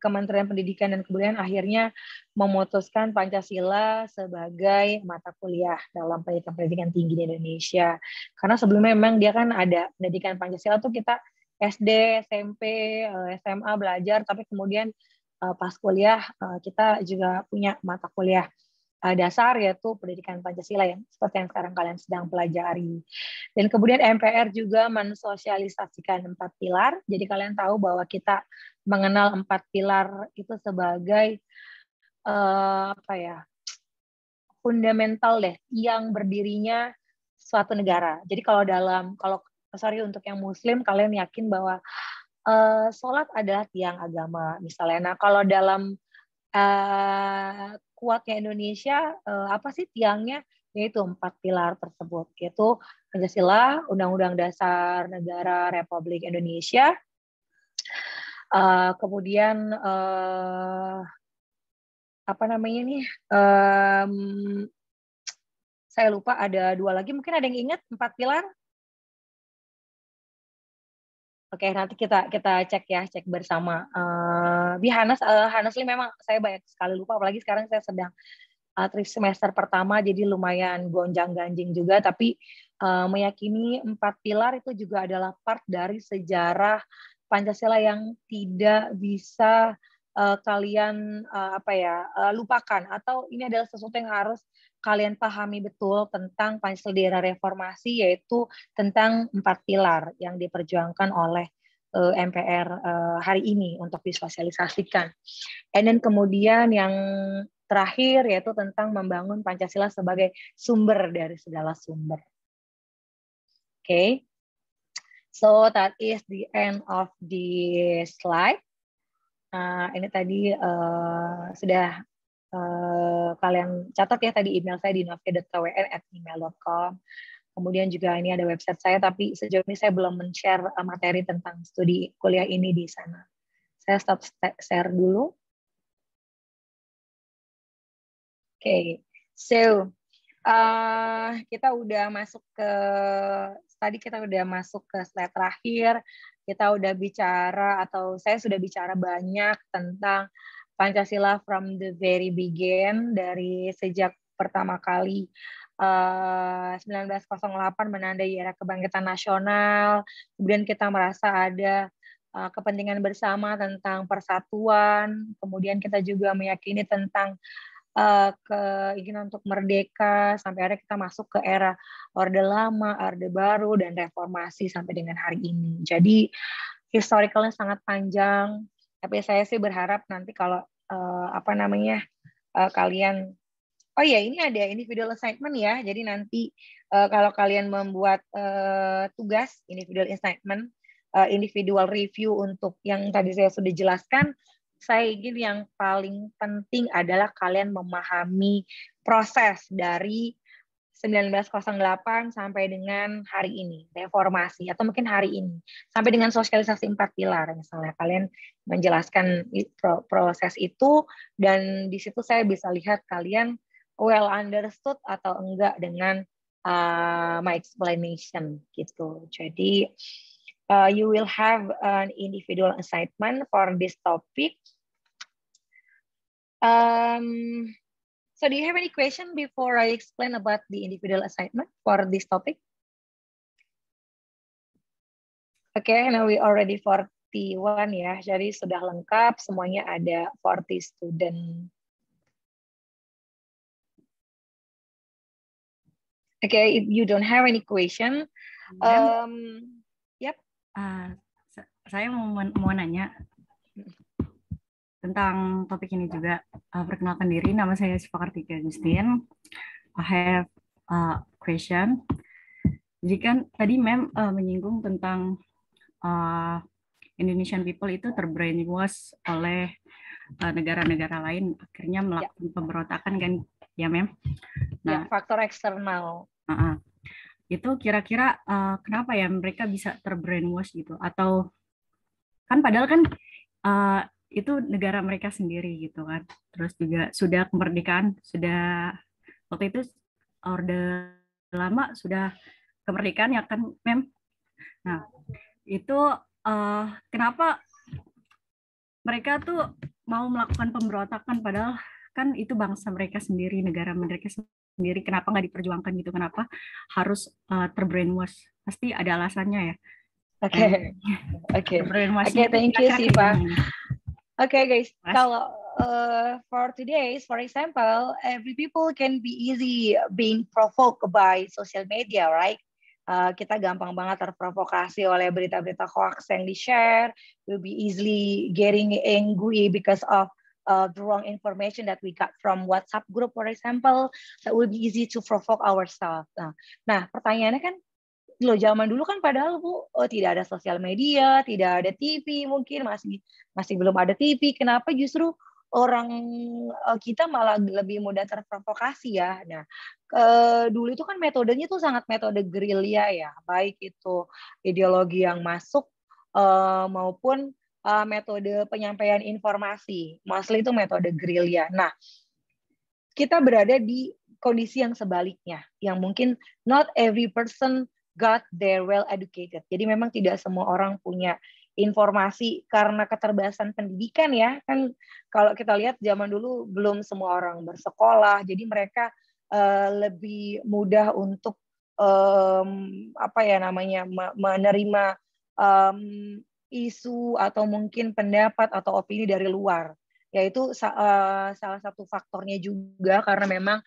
Kementerian Pendidikan dan Kebudayaan akhirnya memutuskan Pancasila sebagai mata kuliah dalam pendidikan pendidikan tinggi di Indonesia. Karena sebelumnya memang dia kan ada pendidikan Pancasila tuh kita SD, SMP, eh, SMA belajar, tapi kemudian eh, pas kuliah kita juga punya mata kuliah uh, dasar yaitu pendidikan Pancasila yang seperti yang sekarang kalian sedang pelajari. Dan kemudian MPR juga mensosialisasikan empat pilar. Jadi kalian tahu bahwa kita mengenal empat pilar itu sebagai uh, apa ya fundamental deh yang berdirinya suatu negara. Jadi kalau dalam kalau sorry untuk yang Muslim kalian yakin bahwa uh, sholat adalah tiang agama misalnya. Nah kalau dalam uh, kuatnya Indonesia uh, apa sih tiangnya yaitu empat pilar tersebut yaitu Pancasila, Undang-Undang Dasar Negara Republik Indonesia, uh, kemudian uh, apa namanya nih um, saya lupa ada dua lagi mungkin ada yang ingat empat pilar Oke, okay, nanti kita kita cek ya, cek bersama. Uh, Hanas, uh, memang saya banyak sekali lupa, apalagi sekarang saya sedang uh, semester pertama, jadi lumayan gonjang ganjing juga. Tapi uh, meyakini empat pilar itu juga adalah part dari sejarah Pancasila yang tidak bisa uh, kalian uh, apa ya uh, lupakan atau ini adalah sesuatu yang harus kalian pahami betul tentang Pancasila di era reformasi yaitu tentang empat pilar yang diperjuangkan oleh uh, eh, MPR uh, eh, hari ini untuk disosialisasikan. And then kemudian yang terakhir yaitu tentang membangun Pancasila sebagai sumber dari segala sumber. Oke. Okay. So that is the end of the slide. Uh, ini tadi uh, sudah Eh, kalian catat ya tadi email saya di novia.kwr@email.com. Kemudian juga ini ada website saya, tapi sejauh ini saya belum men-share eh, materi tentang studi kuliah ini di sana. Saya stop share dulu. Oke, okay. so uh, kita udah masuk ke tadi kita udah masuk ke slide terakhir. Kita udah bicara atau saya sudah bicara banyak tentang Pancasila from the very begin dari sejak pertama kali uh, eh, 1908 menandai era kebangkitan nasional. Kemudian kita merasa ada uh, kepentingan bersama tentang persatuan. Kemudian kita juga meyakini tentang uh, keinginan untuk merdeka sampai akhirnya kita masuk ke era Orde Lama, Orde Baru dan reformasi sampai dengan hari ini. Jadi historicalnya sangat panjang, tapi saya sih berharap nanti kalau uh, apa namanya uh, kalian oh ya ini ada individual assignment ya jadi nanti uh, kalau kalian membuat uh, tugas individual assignment uh, individual review untuk yang tadi saya sudah jelaskan saya ingin yang paling penting adalah kalian memahami proses dari 1908 sampai dengan hari ini, reformasi atau mungkin hari ini, sampai dengan sosialisasi empat pilar misalnya kalian menjelaskan proses itu dan di situ saya bisa lihat kalian well understood atau enggak dengan uh, my explanation gitu. Jadi uh, you will have an individual assignment for this topic. Um, So do you have any question before I explain about the individual assignment for this topic? Okay, now we already 41 ya. Jadi sudah lengkap, semuanya ada 40 student. Okay, if you don't have any question, um, yep. Uh, saya mau, mau nanya, tentang topik ini juga. Uh, perkenalkan diri, nama saya Siva Kartika Justin. I have a question. Jadi kan tadi Mem uh, menyinggung tentang uh, Indonesian people itu terbrainwash oleh uh, negara-negara uh, lain akhirnya ya. melakukan ya. pemberontakan kan ya Mem? Ya, nah, ya, faktor eksternal. Uh -uh. Itu kira-kira uh, kenapa ya mereka bisa terbrainwash gitu atau kan padahal kan uh, itu negara mereka sendiri gitu kan. Terus juga sudah kemerdekaan, sudah waktu itu orde lama sudah kemerdekaan ya kan mem. Nah itu uh, kenapa mereka tuh mau melakukan pemberontakan padahal kan itu bangsa mereka sendiri, negara mereka sendiri. Kenapa nggak diperjuangkan gitu? Kenapa harus uh, terbrainwash? Pasti ada alasannya ya. Oke, okay. oke. Okay. Oke, okay, thank you Siva okay, guys, kalau uh, for today, for example, every people can be easy being provoked by social media, right? Uh, kita gampang banget terprovokasi oleh berita-berita hoax yang di-share. We'll be easily getting angry because of uh, the wrong information that we got from WhatsApp group, for example, that will be easy to provoke ourselves. Nah, nah pertanyaannya kan lo zaman dulu kan padahal bu oh, tidak ada sosial media, tidak ada TV mungkin masih masih belum ada TV. Kenapa justru orang eh, kita malah lebih mudah terprovokasi ya. Nah, ke, eh, dulu itu kan metodenya tuh sangat metode gerilya ya, baik itu ideologi yang masuk uh, maupun uh, metode penyampaian informasi. Masli itu metode gerilya. Nah, kita berada di kondisi yang sebaliknya, yang mungkin not every person got they're well educated. Jadi memang tidak semua orang punya informasi karena keterbatasan pendidikan ya. Kan kalau kita lihat zaman dulu belum semua orang bersekolah, jadi mereka uh, lebih mudah untuk um, apa ya namanya menerima um, isu atau mungkin pendapat atau opini dari luar yaitu uh, salah satu faktornya juga karena memang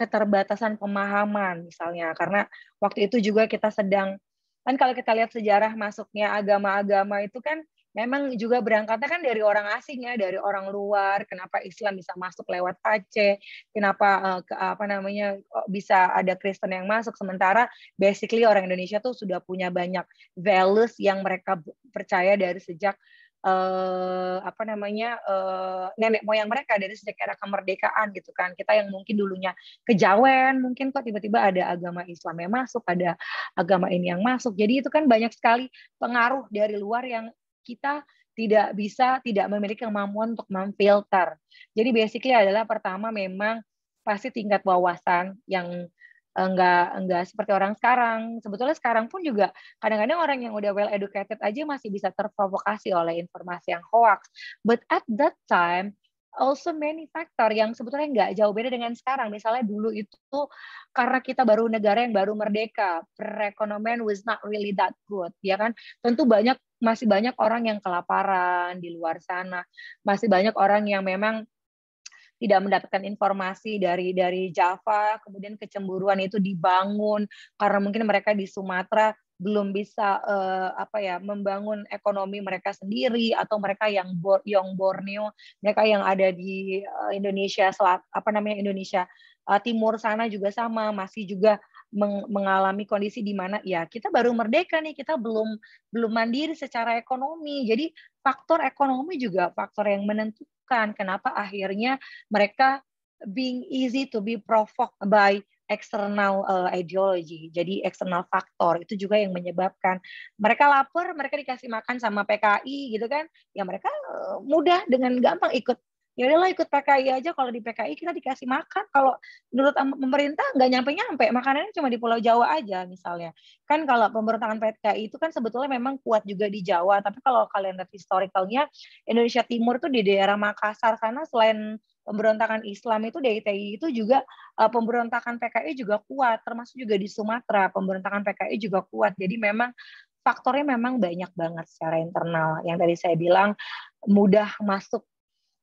keterbatasan pemahaman misalnya karena waktu itu juga kita sedang kan kalau kita lihat sejarah masuknya agama-agama itu kan memang juga berangkatnya kan dari orang asing ya, dari orang luar. Kenapa Islam bisa masuk lewat Aceh? Kenapa eh, apa namanya bisa ada Kristen yang masuk sementara basically orang Indonesia tuh sudah punya banyak values yang mereka percaya dari sejak uh, apa namanya uh, nenek moyang mereka dari sejak era kemerdekaan gitu kan kita yang mungkin dulunya kejawen mungkin kok tiba-tiba ada agama Islam yang masuk ada agama ini yang masuk jadi itu kan banyak sekali pengaruh dari luar yang kita tidak bisa tidak memiliki kemampuan untuk memfilter jadi basically adalah pertama memang pasti tingkat wawasan yang enggak eh, nggak seperti orang sekarang sebetulnya sekarang pun juga kadang-kadang orang yang udah well educated aja masih bisa terprovokasi oleh informasi yang hoax but at that time also many factor yang sebetulnya nggak jauh beda dengan sekarang. Misalnya dulu itu karena kita baru negara yang baru merdeka, perekonomian was not really that good, ya kan? Tentu banyak masih banyak orang yang kelaparan di luar sana, masih banyak orang yang memang tidak mendapatkan informasi dari dari Java, kemudian kecemburuan itu dibangun karena mungkin mereka di Sumatera belum bisa uh, apa ya membangun ekonomi mereka sendiri atau mereka yang bor yang Borneo, mereka yang ada di uh, Indonesia selat apa namanya Indonesia uh, timur sana juga sama masih juga meng mengalami kondisi di mana ya kita baru merdeka nih kita belum belum mandiri secara ekonomi jadi faktor ekonomi juga faktor yang menentukan lakukan, kenapa akhirnya mereka being easy to be provoked by external uh, ideology, jadi eksternal faktor itu juga yang menyebabkan mereka lapar, mereka dikasih makan sama PKI gitu kan, ya mereka uh, mudah dengan gampang ikut ya udahlah ikut PKI aja kalau di PKI kita dikasih makan kalau menurut pemerintah nggak nyampe nyampe makanannya cuma di Pulau Jawa aja misalnya kan kalau pemberontakan PKI itu kan sebetulnya memang kuat juga di Jawa tapi kalau kalian lihat historikalnya Indonesia Timur tuh di daerah Makassar sana selain pemberontakan Islam itu ITI itu juga uh, pemberontakan PKI juga kuat termasuk juga di Sumatera pemberontakan PKI juga kuat jadi memang faktornya memang banyak banget secara internal yang tadi saya bilang mudah masuk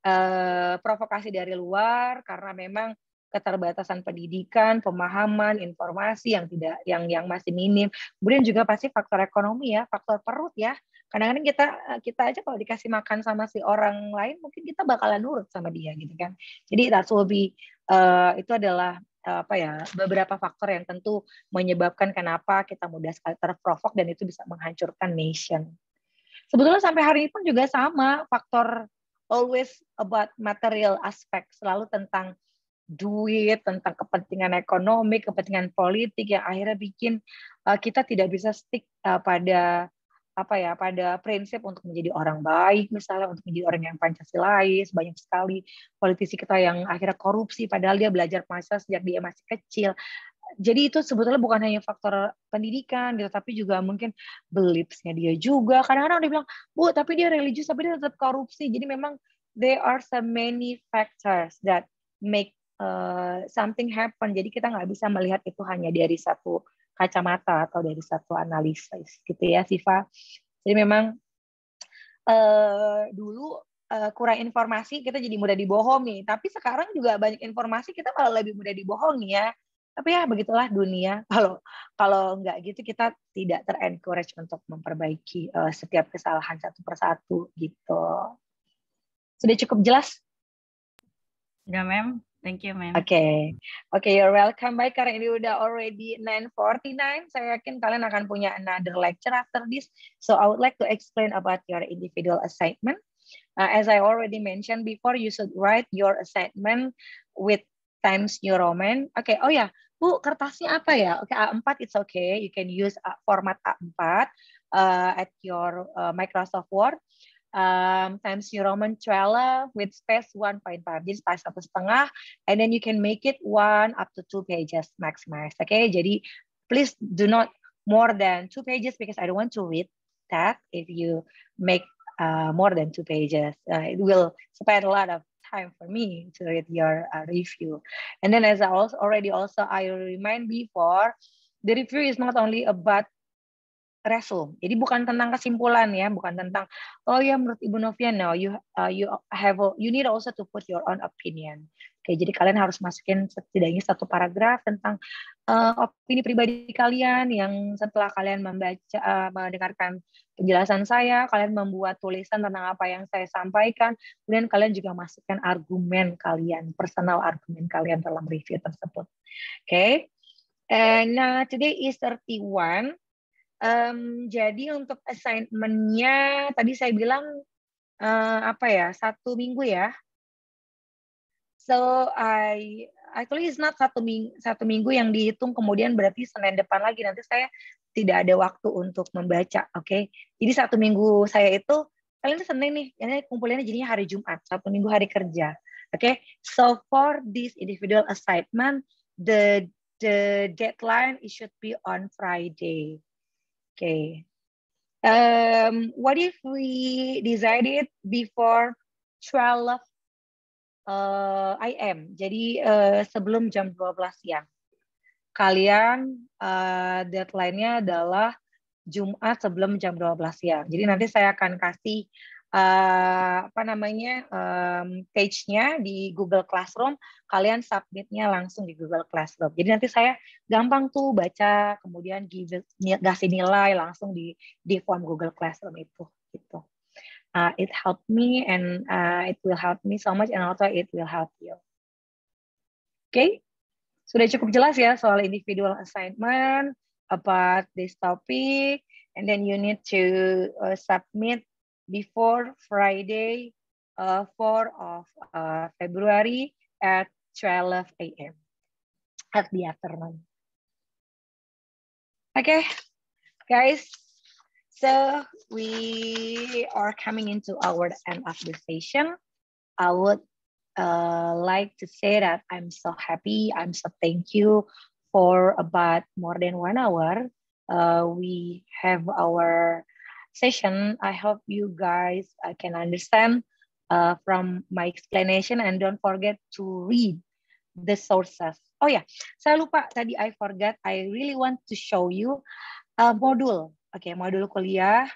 Eh, provokasi dari luar karena memang keterbatasan pendidikan, pemahaman, informasi yang tidak yang yang masih minim. Kemudian juga pasti faktor ekonomi ya, faktor perut ya. Kadang-kadang kita eh, kita aja kalau dikasih makan sama si orang lain mungkin kita bakalan nurut sama dia gitu kan. Jadi that's will be uh, itu adalah uh, apa ya beberapa faktor yang tentu menyebabkan kenapa kita mudah sekali terprovok dan itu bisa menghancurkan nation. Sebetulnya sampai hari ini pun juga sama faktor always about material aspect, selalu tentang duit, tentang kepentingan ekonomi, kepentingan politik yang akhirnya bikin uh, kita tidak bisa stick uh, pada apa ya pada prinsip untuk menjadi orang baik misalnya untuk menjadi orang yang pancasilais banyak sekali politisi kita yang akhirnya korupsi padahal dia belajar masa sejak dia masih kecil jadi itu sebetulnya bukan hanya faktor pendidikan gitu, tapi juga mungkin beliefsnya dia juga. Kadang-kadang dia bilang, bu, tapi dia religius, tapi dia tetap korupsi. Jadi memang there are so many factors that make uh, something happen. Jadi kita nggak bisa melihat itu hanya dari satu kacamata atau dari satu analisis gitu ya, Siva. Jadi memang uh, dulu uh, kurang informasi kita jadi mudah dibohongi. Tapi sekarang juga banyak informasi kita malah lebih mudah dibohongi ya tapi ya begitulah dunia (laughs) kalau kalau nggak gitu kita tidak terencourage untuk memperbaiki uh, setiap kesalahan satu persatu gitu sudah cukup jelas sudah mem Thank you, Mem. Oke, okay. oke, okay, you're welcome. Baik, karena ini udah already 9:49, saya yakin kalian akan punya another lecture after this. So I would like to explain about your individual assignment. Uh, as I already mentioned before, you should write your assignment with times new Roman. Oke, okay, oh ya, yeah. Bu, kertasnya apa ya? Oke, A4 it's okay. You can use uh, format A4 uh, at your uh, Microsoft Word. Um, times New Roman 12 with space 1.5, jadi space satu setengah, and then you can make it one up to two pages maximize. Oke, okay? jadi please do not more than two pages because I don't want to read that if you make uh, more than two pages. Uh, it will spend a lot of time for me to read your uh, review. And then as I also already also I remind before, the review is not only about resume. Jadi bukan tentang kesimpulan ya, bukan tentang oh ya menurut Ibu Novia no you uh, you have a, you need also to put your own opinion. Oke, jadi kalian harus masukin setidaknya satu paragraf tentang uh, opini pribadi kalian yang setelah kalian membaca uh, mendengarkan penjelasan saya, kalian membuat tulisan tentang apa yang saya sampaikan, kemudian kalian juga masukkan argumen kalian, personal argumen kalian dalam review tersebut. Oke. Okay? And uh, today is 31. Um, jadi untuk assignment-nya tadi saya bilang uh, apa ya? Satu minggu ya. So I actually it's not satu minggu, satu minggu yang dihitung kemudian berarti Senin depan lagi nanti saya tidak ada waktu untuk membaca, oke? Okay? Jadi satu minggu saya itu kalian Senin nih, ini kumpulannya jadinya hari Jumat, satu minggu hari kerja, oke? Okay? So for this individual assignment, the the deadline it should be on Friday, oke? Okay. Um, what if we decided before 12 uh, eh, IM. Jadi uh, sebelum jam 12 siang. Kalian uh, deadline-nya adalah Jumat sebelum jam 12 siang. Jadi nanti saya akan kasih uh, apa namanya um, page-nya di Google Classroom. Kalian submit-nya langsung di Google Classroom. Jadi nanti saya gampang tuh baca, kemudian give, kasih nilai langsung di di form Google Classroom itu. Gitu uh, it helped me and uh, it will help me so much and also it will help you. Oke, okay? sudah cukup jelas ya soal individual assignment about this topic and then you need to uh, submit before Friday uh, 4 of uh, February at 12 a.m. at the afternoon. Okay, guys, So we are coming into our end of the session. I would uh, like to say that I'm so happy. I'm so thank you for about more than one hour. Uh, we have our session. I hope you guys uh, can understand uh, from my explanation and don't forget to read the sources. Oh yeah. saya lupa tadi I forgot. I really want to show you a module pakai modul kuliah.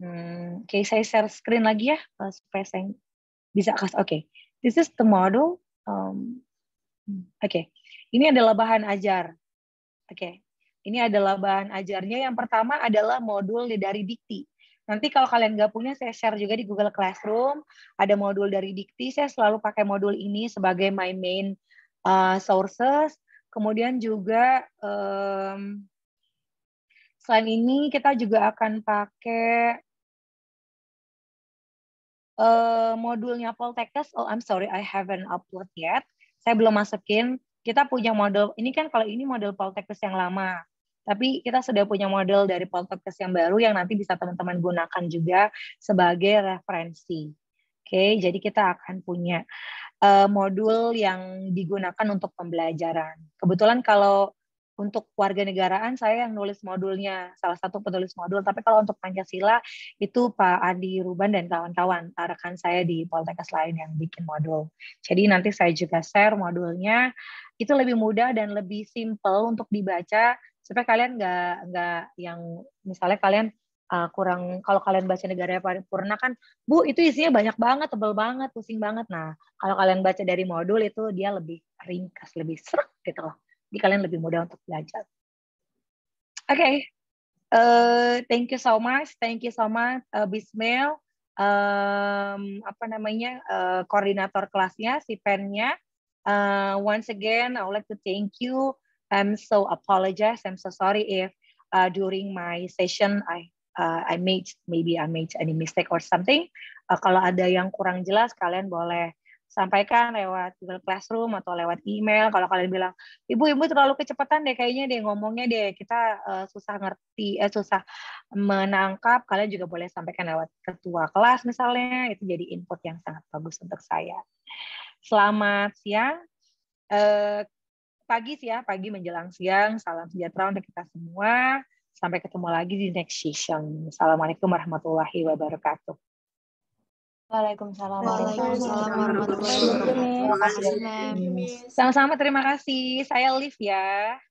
Hmm, Oke, okay, saya share screen lagi ya supaya saya bisa kasih. Oke, okay. this is the model. Um, Oke, okay. ini adalah bahan ajar. Oke, okay. ini adalah bahan ajarnya. Yang pertama adalah modul dari Dikti. Nanti kalau kalian nggak punya, saya share juga di Google Classroom. Ada modul dari Dikti, saya selalu pakai modul ini sebagai my main uh, sources. Kemudian juga um, Selain ini kita juga akan pakai uh, modulnya Poltekkes. Oh, I'm sorry, I haven't upload yet. Saya belum masukin. Kita punya model, ini kan kalau ini model Poltekkes yang lama. Tapi kita sudah punya model dari Poltekkes yang baru yang nanti bisa teman-teman gunakan juga sebagai referensi. Oke, okay, jadi kita akan punya uh, modul yang digunakan untuk pembelajaran. Kebetulan kalau untuk warga negaraan saya yang nulis modulnya salah satu penulis modul tapi kalau untuk Pancasila itu Pak Andi Ruban dan kawan-kawan rekan saya di Poltekkes lain yang bikin modul jadi nanti saya juga share modulnya itu lebih mudah dan lebih simple untuk dibaca supaya kalian nggak nggak yang misalnya kalian uh, kurang kalau kalian baca negara paripurna kan bu itu isinya banyak banget tebel banget pusing banget nah kalau kalian baca dari modul itu dia lebih ringkas lebih serak gitu loh jadi kalian lebih mudah untuk belajar. Oke, okay. uh, eh, thank you so much, thank you so much, uh, eh, Bismail, um, apa namanya uh, koordinator kelasnya, si pennya. Uh, once again, I would like to thank you. I'm so apologize. I'm so sorry if uh, during my session I uh, I made maybe I made any mistake or something. Uh, kalau ada yang kurang jelas, kalian boleh sampaikan lewat Google Classroom atau lewat email. Kalau kalian bilang, ibu ibu terlalu kecepatan deh kayaknya deh ngomongnya deh kita uh, susah ngerti, eh susah menangkap. Kalian juga boleh sampaikan lewat ketua kelas misalnya. Itu jadi input yang sangat bagus untuk saya. Selamat siang. Uh, pagi sih ya, pagi menjelang siang. Salam sejahtera untuk kita semua. Sampai ketemu lagi di next session. Assalamualaikum warahmatullahi wabarakatuh. Waalaikumsalam Waalaikumsalam warahmatullahi wabarakatuh. Sama-sama terima kasih. Saya live ya.